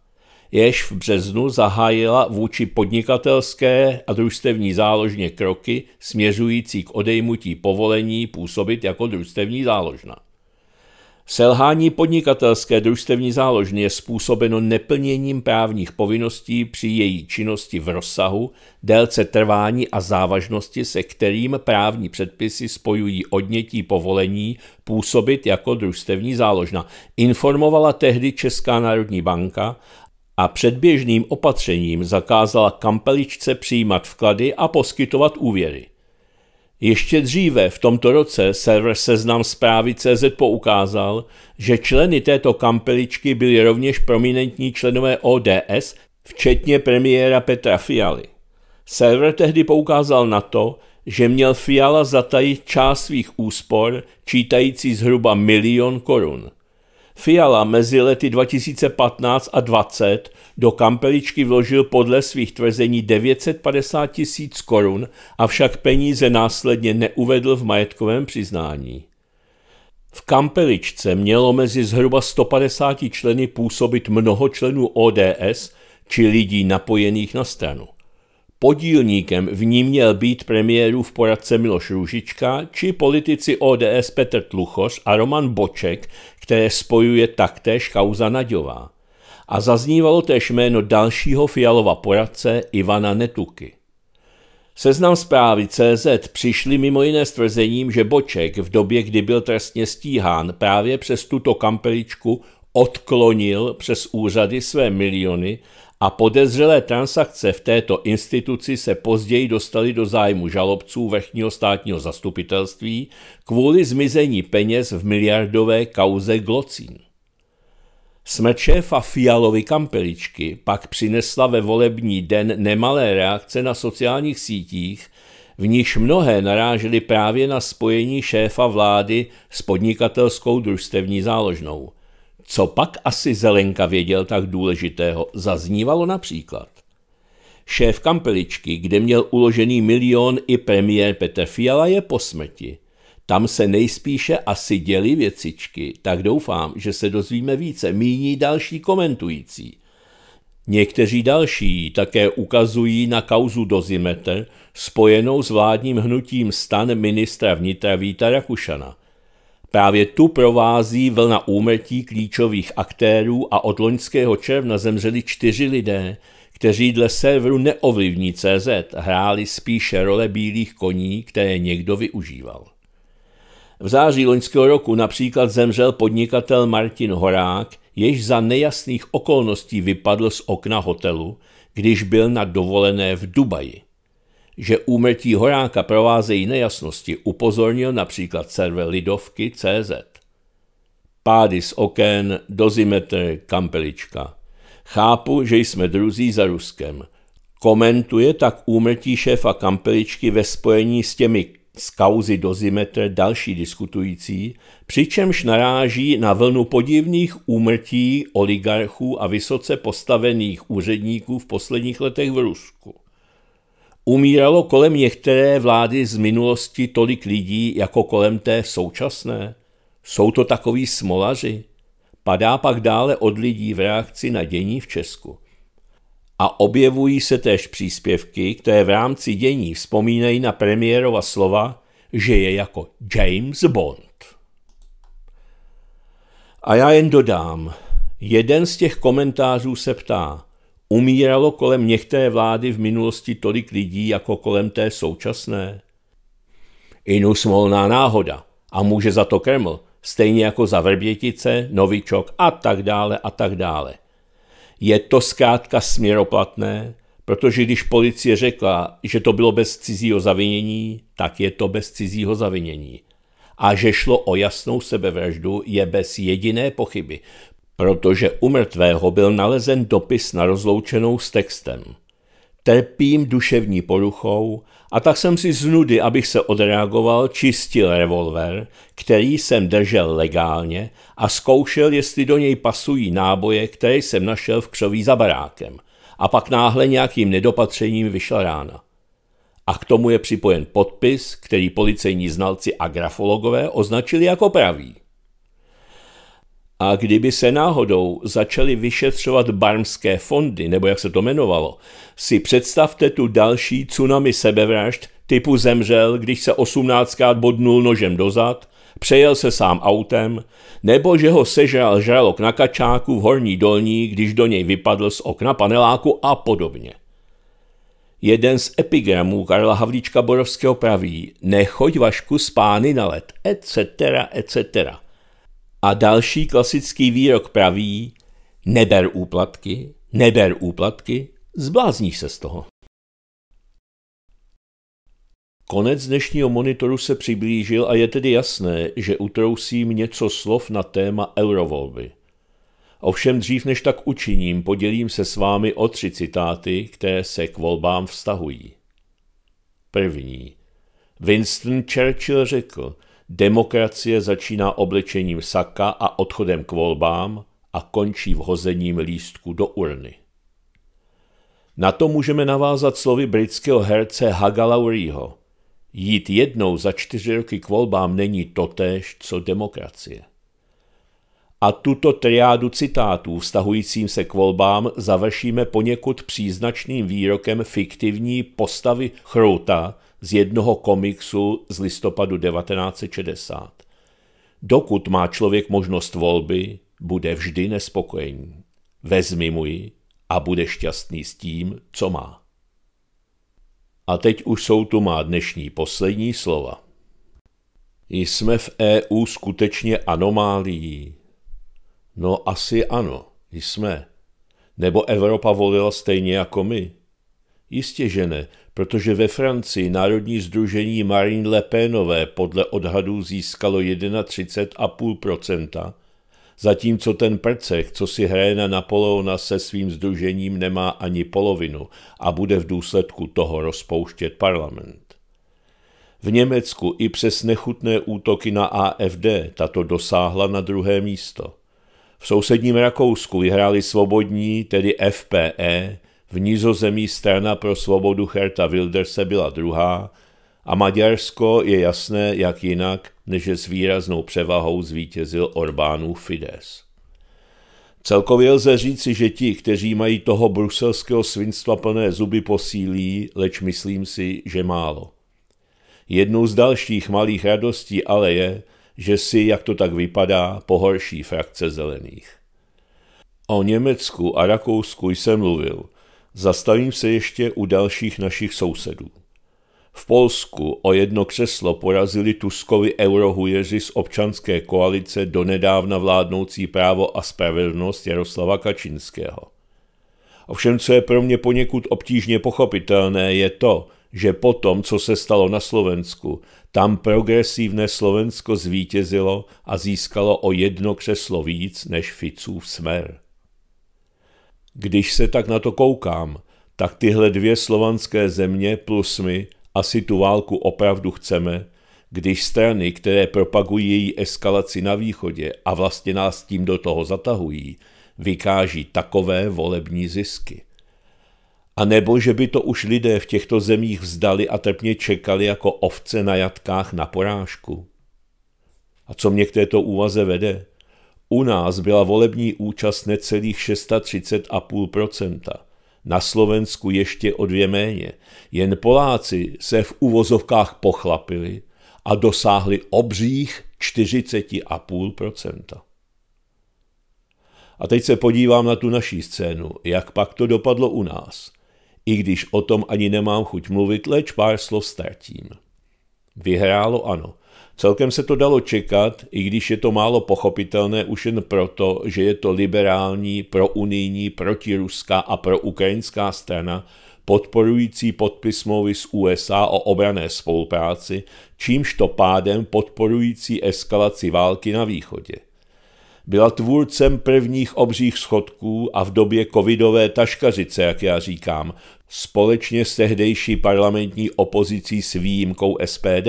Jež v březnu zahájila vůči podnikatelské a družstevní záložně kroky směřující k odejmutí povolení působit jako družstevní záložna. Selhání podnikatelské družstevní záložny je způsobeno neplněním právních povinností při její činnosti v rozsahu, délce trvání a závažnosti, se kterým právní předpisy spojují odnětí povolení působit jako družstevní záložna, informovala tehdy Česká národní banka a předběžným opatřením zakázala kampeličce přijímat vklady a poskytovat úvěry. Ještě dříve v tomto roce server seznam zprávy CZ poukázal, že členy této kampeličky byli rovněž prominentní členové ODS, včetně premiéra Petra Fialy. Server tehdy poukázal na to, že měl Fiala zatajit část svých úspor, čítající zhruba milion korun. Fiala mezi lety 2015 a 20 do kampeličky vložil podle svých tvrzení 950 tisíc korun, avšak peníze následně neuvedl v majetkovém přiznání. V kampeličce mělo mezi zhruba 150 členy působit mnoho členů ODS či lidí napojených na stranu. Podílníkem v ní měl být premiérův poradce Miloš Růžička či politici ODS Petr Tluchoř a Roman Boček, které spojuje taktéž kauza Naďová. A zaznívalo též jméno dalšího Fialova poradce Ivana Netuky. Seznam zprávy CZ přišli mimo jiné s tvrzením, že Boček v době, kdy byl trestně stíhán právě přes tuto kampeličku, odklonil přes úřady své miliony a podezřelé transakce v této instituci se později dostaly do zájmu žalobců vrchního státního zastupitelství kvůli zmizení peněz v miliardové kauze Glocín. Smrt šéfa Fialovi kampeličky pak přinesla ve volební den nemalé reakce na sociálních sítích, v níž mnohé narážely právě na spojení šéfa vlády s podnikatelskou družstevní záložnou – co pak asi Zelenka věděl tak důležitého, zaznívalo například. Šéf kampeličky, kde měl uložený milion i premiér Petr Fiala, je po smrti. Tam se nejspíše asi děli věcičky, tak doufám, že se dozvíme více, míní další komentující. Někteří další také ukazují na kauzu dozimetr spojenou s vládním hnutím stan ministra vnitra Víta Rakušana. Právě tu provází vlna úmrtí klíčových aktérů a od loňského června zemřeli čtyři lidé, kteří dle serveru neovlivní CZ hráli spíše role bílých koní, které někdo využíval. V září loňského roku například zemřel podnikatel Martin Horák, jež za nejasných okolností vypadl z okna hotelu, když byl na dovolené v Dubaji že úmrtí Horáka provázejí nejasnosti, upozornil například server Lidovky CZ. Pády z oken, dozimetr, kampelička. Chápu, že jsme druzí za Ruskem. Komentuje tak úmrtí šéfa kampeličky ve spojení s těmi z kauzy dozimetr další diskutující, přičemž naráží na vlnu podivných úmrtí oligarchů a vysoce postavených úředníků v posledních letech v Rusku. Umíralo kolem některé vlády z minulosti tolik lidí, jako kolem té současné? Jsou to takoví smolaři? Padá pak dále od lidí v reakci na dění v Česku. A objevují se též příspěvky, které v rámci dění vzpomínají na premiérova slova, že je jako James Bond. A já jen dodám, jeden z těch komentářů se ptá – Umíralo kolem některé vlády v minulosti tolik lidí jako kolem té současné? Inu smolná náhoda a může za to Kreml, stejně jako za Vrbětice, Novičok a tak dále a tak dále. Je to zkrátka směroplatné, protože když policie řekla, že to bylo bez cizího zavinění, tak je to bez cizího zavinění. A že šlo o jasnou sebevraždu, je bez jediné pochyby, protože u mrtvého byl nalezen dopis na rozloučenou s textem. Trpím duševní poruchou a tak jsem si z nudy, abych se odreagoval, čistil revolver, který jsem držel legálně a zkoušel, jestli do něj pasují náboje, které jsem našel v křoví za barákem. A pak náhle nějakým nedopatřením vyšla rána. A k tomu je připojen podpis, který policejní znalci a grafologové označili jako pravý. A kdyby se náhodou začaly vyšetřovat barmské fondy, nebo jak se to jmenovalo, si představte tu další tsunami sebevražd typu zemřel, když se osmnáctkrát bodnul nožem dozad, přejel se sám autem, nebo že ho sežral žralok na kačáku v horní dolní, když do něj vypadl z okna paneláku a podobně. Jeden z epigramů Karla Havlíčka Borovského praví Nechoď Vašku spány na let, etc., etc. A další klasický výrok praví, neber úplatky, neber úplatky, zblázníš se z toho. Konec dnešního monitoru se přiblížil a je tedy jasné, že utrousím něco slov na téma eurovolby. Ovšem dřív než tak učiním, podělím se s vámi o tři citáty, které se k volbám vztahují. První. Winston Churchill řekl – Demokracie začíná oblečením saka a odchodem k volbám a končí vhozením lístku do urny. Na to můžeme navázat slovy britského herce Haga Lauriho. Jít jednou za čtyři roky k volbám není totéž, co demokracie. A tuto triádu citátů vztahujícím se k volbám završíme poněkud příznačným výrokem fiktivní postavy Chrouta z jednoho komiksu z listopadu 1960. Dokud má člověk možnost volby, bude vždy nespokojený. Vezmi mu ji a bude šťastný s tím, co má. A teď už jsou tu má dnešní poslední slova. Jsme v EU skutečně anomálií. No asi ano, jsme. Nebo Evropa volila stejně jako my? Jistě, že ne protože ve Francii Národní združení Marine Le Penové podle odhadů získalo 31,5%, zatímco ten prcech, co si hraje na Napoleona se svým združením, nemá ani polovinu a bude v důsledku toho rozpouštět parlament. V Německu i přes nechutné útoky na AFD tato dosáhla na druhé místo. V sousedním Rakousku vyhráli svobodní, tedy FPE, v nízozemí strana pro svobodu Herta Wilderse byla druhá a Maďarsko je jasné jak jinak, než že s výraznou převahou zvítězil Orbánů Fides. Celkově lze říci, že ti, kteří mají toho bruselského svinstva plné zuby, posílí, leč myslím si, že málo. Jednou z dalších malých radostí ale je, že si, jak to tak vypadá, pohorší frakce zelených. O Německu a Rakousku jsem mluvil. Zastavím se ještě u dalších našich sousedů. V Polsku o jedno křeslo porazili Tuskovi eurohujeři z občanské koalice do nedávna vládnoucí právo a spravedlnost Jaroslava Kačinského. Ovšem, co je pro mě poněkud obtížně pochopitelné, je to, že po tom, co se stalo na Slovensku, tam progresivné Slovensko zvítězilo a získalo o jedno křeslo víc než Ficův smer. Když se tak na to koukám, tak tyhle dvě slovanské země plus my asi tu válku opravdu chceme, když strany, které propagují její eskalaci na východě a vlastně nás tím do toho zatahují, vykáží takové volební zisky. A nebo že by to už lidé v těchto zemích vzdali a trpně čekali jako ovce na jatkách na porážku. A co mě k této úvaze vede? U nás byla volební účast necelých 630,5%. Na Slovensku ještě o dvě méně. Jen Poláci se v uvozovkách pochlapili a dosáhli obřích 40,5%. A teď se podívám na tu naší scénu, jak pak to dopadlo u nás. I když o tom ani nemám chuť mluvit, leč pár slov ztratím. Vyhrálo ano, Celkem se to dalo čekat, i když je to málo pochopitelné už jen proto, že je to liberální, prounijní, protiruská a proukrajinská strana, podporující podpis smlouvy s USA o obrané spolupráci, čímž to pádem podporující eskalaci války na východě. Byla tvůrcem prvních obřích schodků a v době covidové taškařice, jak já říkám, společně s tehdejší parlamentní opozicí s výjimkou SPD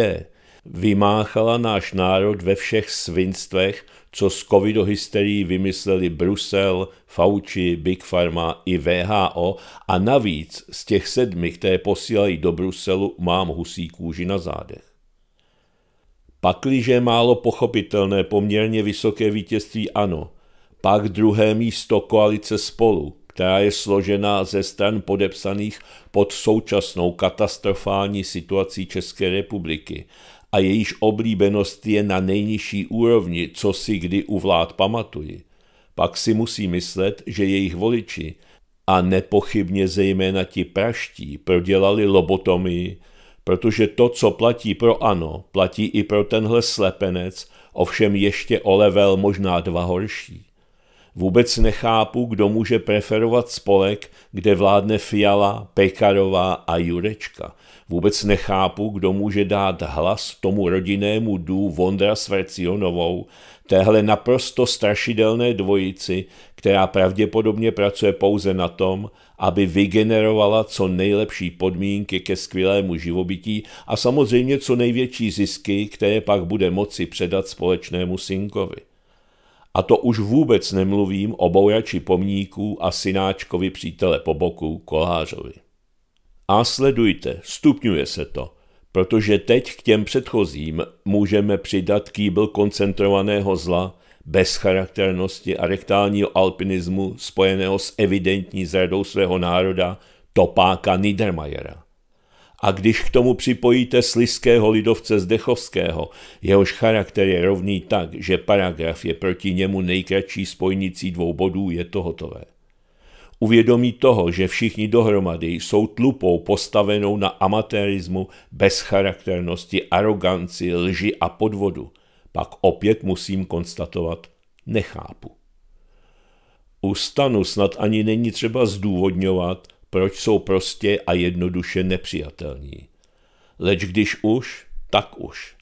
vymáchala náš národ ve všech svinstvech, co z covidohysterií vymysleli Brusel, Fauci, Big Pharma i VHO a navíc z těch sedmi, které posílají do Bruselu, mám husí kůži na zádech. Pakliže málo pochopitelné poměrně vysoké vítězství ano, pak druhé místo koalice spolu, která je složená ze stran podepsaných pod současnou katastrofální situací České republiky a jejíž oblíbenost je na nejnižší úrovni, co si kdy u vlád pamatuji, pak si musí myslet, že jejich voliči a nepochybně zejména ti praští prodělali lobotomii, protože to, co platí pro ano, platí i pro tenhle slepenec, ovšem ještě o level možná dva horší. Vůbec nechápu, kdo může preferovat spolek, kde vládne Fiala, Pekarová a Jurečka. Vůbec nechápu, kdo může dát hlas tomu rodinnému dů Vondra s Vercionovou, téhle naprosto strašidelné dvojici, která pravděpodobně pracuje pouze na tom, aby vygenerovala co nejlepší podmínky ke skvělému živobytí a samozřejmě co největší zisky, které pak bude moci předat společnému synkovi. A to už vůbec nemluvím o bourači pomníků a synáčkovi přítele po boku Kolářovi. A sledujte, stupňuje se to, protože teď k těm předchozím můžeme přidat kýbl koncentrovaného zla, bezcharakternosti a rektálního alpinismu spojeného s evidentní zradou svého národa, topáka Niedermayera. A když k tomu připojíte sliského lidovce Zdechovského, jehož charakter je rovný tak, že paragraf je proti němu nejkratší spojnicí dvou bodů, je to hotové uvědomí toho, že všichni dohromady jsou tlupou postavenou na amatérismu, bezcharakternosti, aroganci, lži a podvodu, pak opět musím konstatovat, nechápu. U stanu snad ani není třeba zdůvodňovat, proč jsou prostě a jednoduše nepřijatelní. Leč když už, tak už.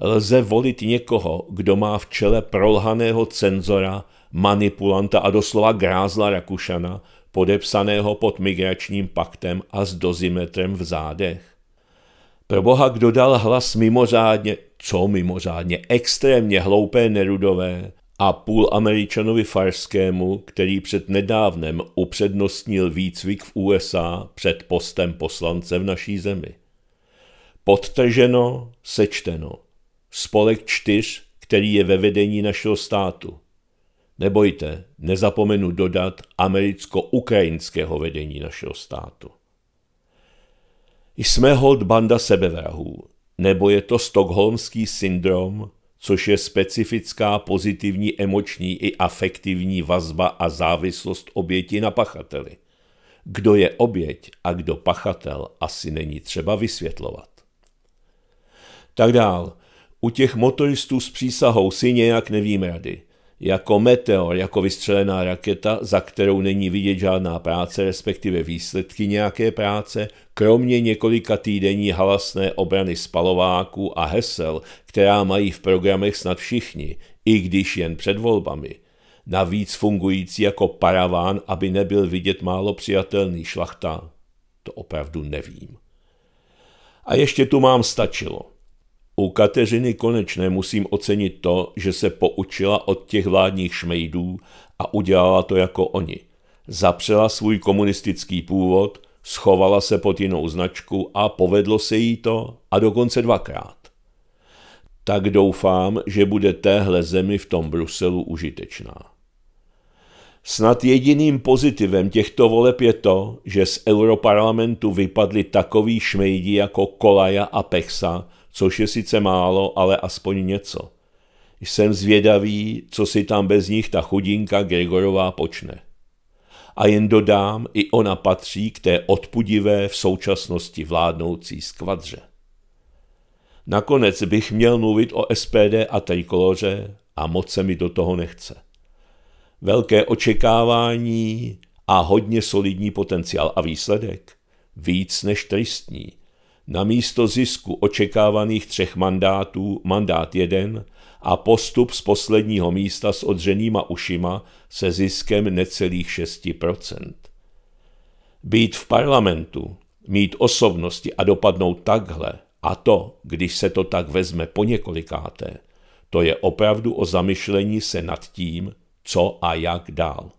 Lze volit někoho, kdo má v čele prolhaného cenzora manipulanta a doslova grázla Rakušana, podepsaného pod migračním paktem a s dozimetrem v zádech. Pro boha, kdo dal hlas mimořádně, co mimořádně, extrémně hloupé Nerudové a půl američanovi Farskému, který před nedávnem upřednostnil výcvik v USA před postem poslance v naší zemi. Podtrženo, sečteno. Spolek čtyř, který je ve vedení našeho státu – Nebojte, nezapomenu dodat americko-ukrajinského vedení našeho státu. Jsme hod banda sebevrahů, nebo je to stokholmský syndrom, což je specifická pozitivní emoční i afektivní vazba a závislost oběti na pachateli. Kdo je oběť a kdo pachatel, asi není třeba vysvětlovat. Tak dál. U těch motoristů s přísahou si nějak nevím rady – jako meteor, jako vystřelená raketa, za kterou není vidět žádná práce, respektive výsledky nějaké práce, kromě několika týdení halasné obrany spalováků a hesel, která mají v programech snad všichni, i když jen před volbami. Navíc fungující jako paraván, aby nebyl vidět málo přijatelný šlachta, to opravdu nevím. A ještě tu mám stačilo – u Kateřiny Konečné musím ocenit to, že se poučila od těch vládních šmejdů a udělala to jako oni. Zapřela svůj komunistický původ, schovala se pod jinou značku a povedlo se jí to a dokonce dvakrát. Tak doufám, že bude téhle zemi v tom Bruselu užitečná. Snad jediným pozitivem těchto voleb je to, že z europarlamentu vypadli takový šmejdi jako Kolaja a Pechsa, což je sice málo, ale aspoň něco. Jsem zvědavý, co si tam bez nich ta chudinka Gregorová počne. A jen dodám, i ona patří k té odpudivé v současnosti vládnoucí skvadře. Nakonec bych měl mluvit o SPD a trikoloře a moc se mi do toho nechce. Velké očekávání a hodně solidní potenciál a výsledek. Víc než tristní – na místo zisku očekávaných třech mandátů mandát jeden a postup z posledního místa s odřenýma ušima se ziskem necelých 6%. Být v parlamentu, mít osobnosti a dopadnout takhle, a to, když se to tak vezme po několikáté, to je opravdu o zamyšlení se nad tím, co a jak dál.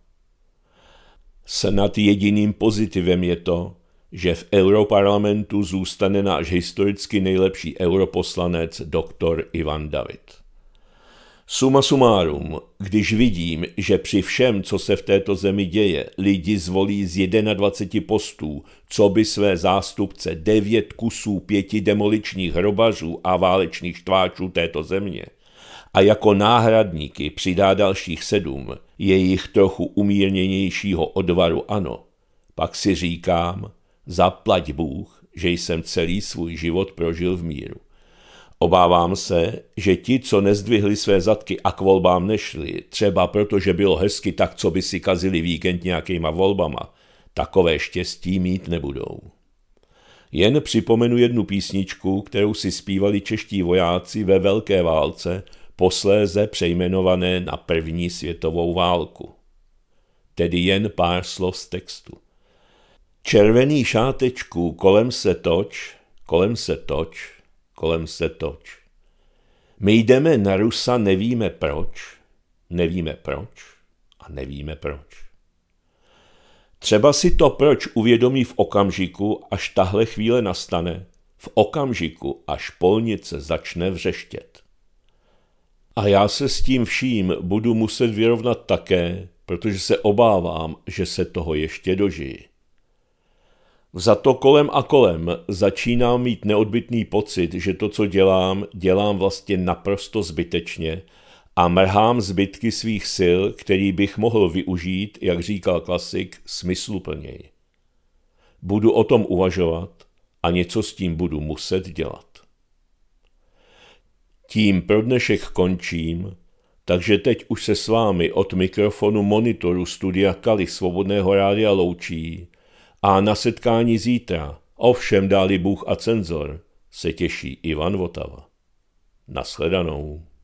Snad jediným pozitivem je to, že v europarlamentu zůstane náš historicky nejlepší europoslanec doktor Ivan David. Suma sumárum, když vidím, že při všem, co se v této zemi děje, lidi zvolí z 21 postů, co by své zástupce devět kusů pěti demoličních hrobařů a válečných štváčů této země, a jako náhradníky přidá dalších sedm, jejich trochu umírněnějšího odvaru ano, pak si říkám, Zaplať Bůh, že jsem celý svůj život prožil v míru. Obávám se, že ti, co nezdvihli své zadky a k volbám nešli, třeba protože bylo hezky tak, co by si kazili víkend nějakýma volbama, takové štěstí mít nebudou. Jen připomenu jednu písničku, kterou si zpívali čeští vojáci ve Velké válce, posléze přejmenované na první světovou válku. Tedy jen pár slov z textu. Červený šátečku, kolem se toč, kolem se toč, kolem se toč. My jdeme na Rusa, nevíme proč, nevíme proč a nevíme proč. Třeba si to proč uvědomí v okamžiku, až tahle chvíle nastane, v okamžiku, až polnice začne vřeštět. A já se s tím vším budu muset vyrovnat také, protože se obávám, že se toho ještě dožiji. Za to kolem a kolem začínám mít neodbitný pocit, že to, co dělám, dělám vlastně naprosto zbytečně a mrhám zbytky svých sil, který bych mohl využít, jak říkal klasik, smysluplněji. Budu o tom uvažovat a něco s tím budu muset dělat. Tím pro dnešek končím, takže teď už se s vámi od mikrofonu monitoru studia Kali Svobodného rádia loučí a na setkání zítra, ovšem dáli Bůh a cenzor, se těší Ivan Votava. Nashledanou.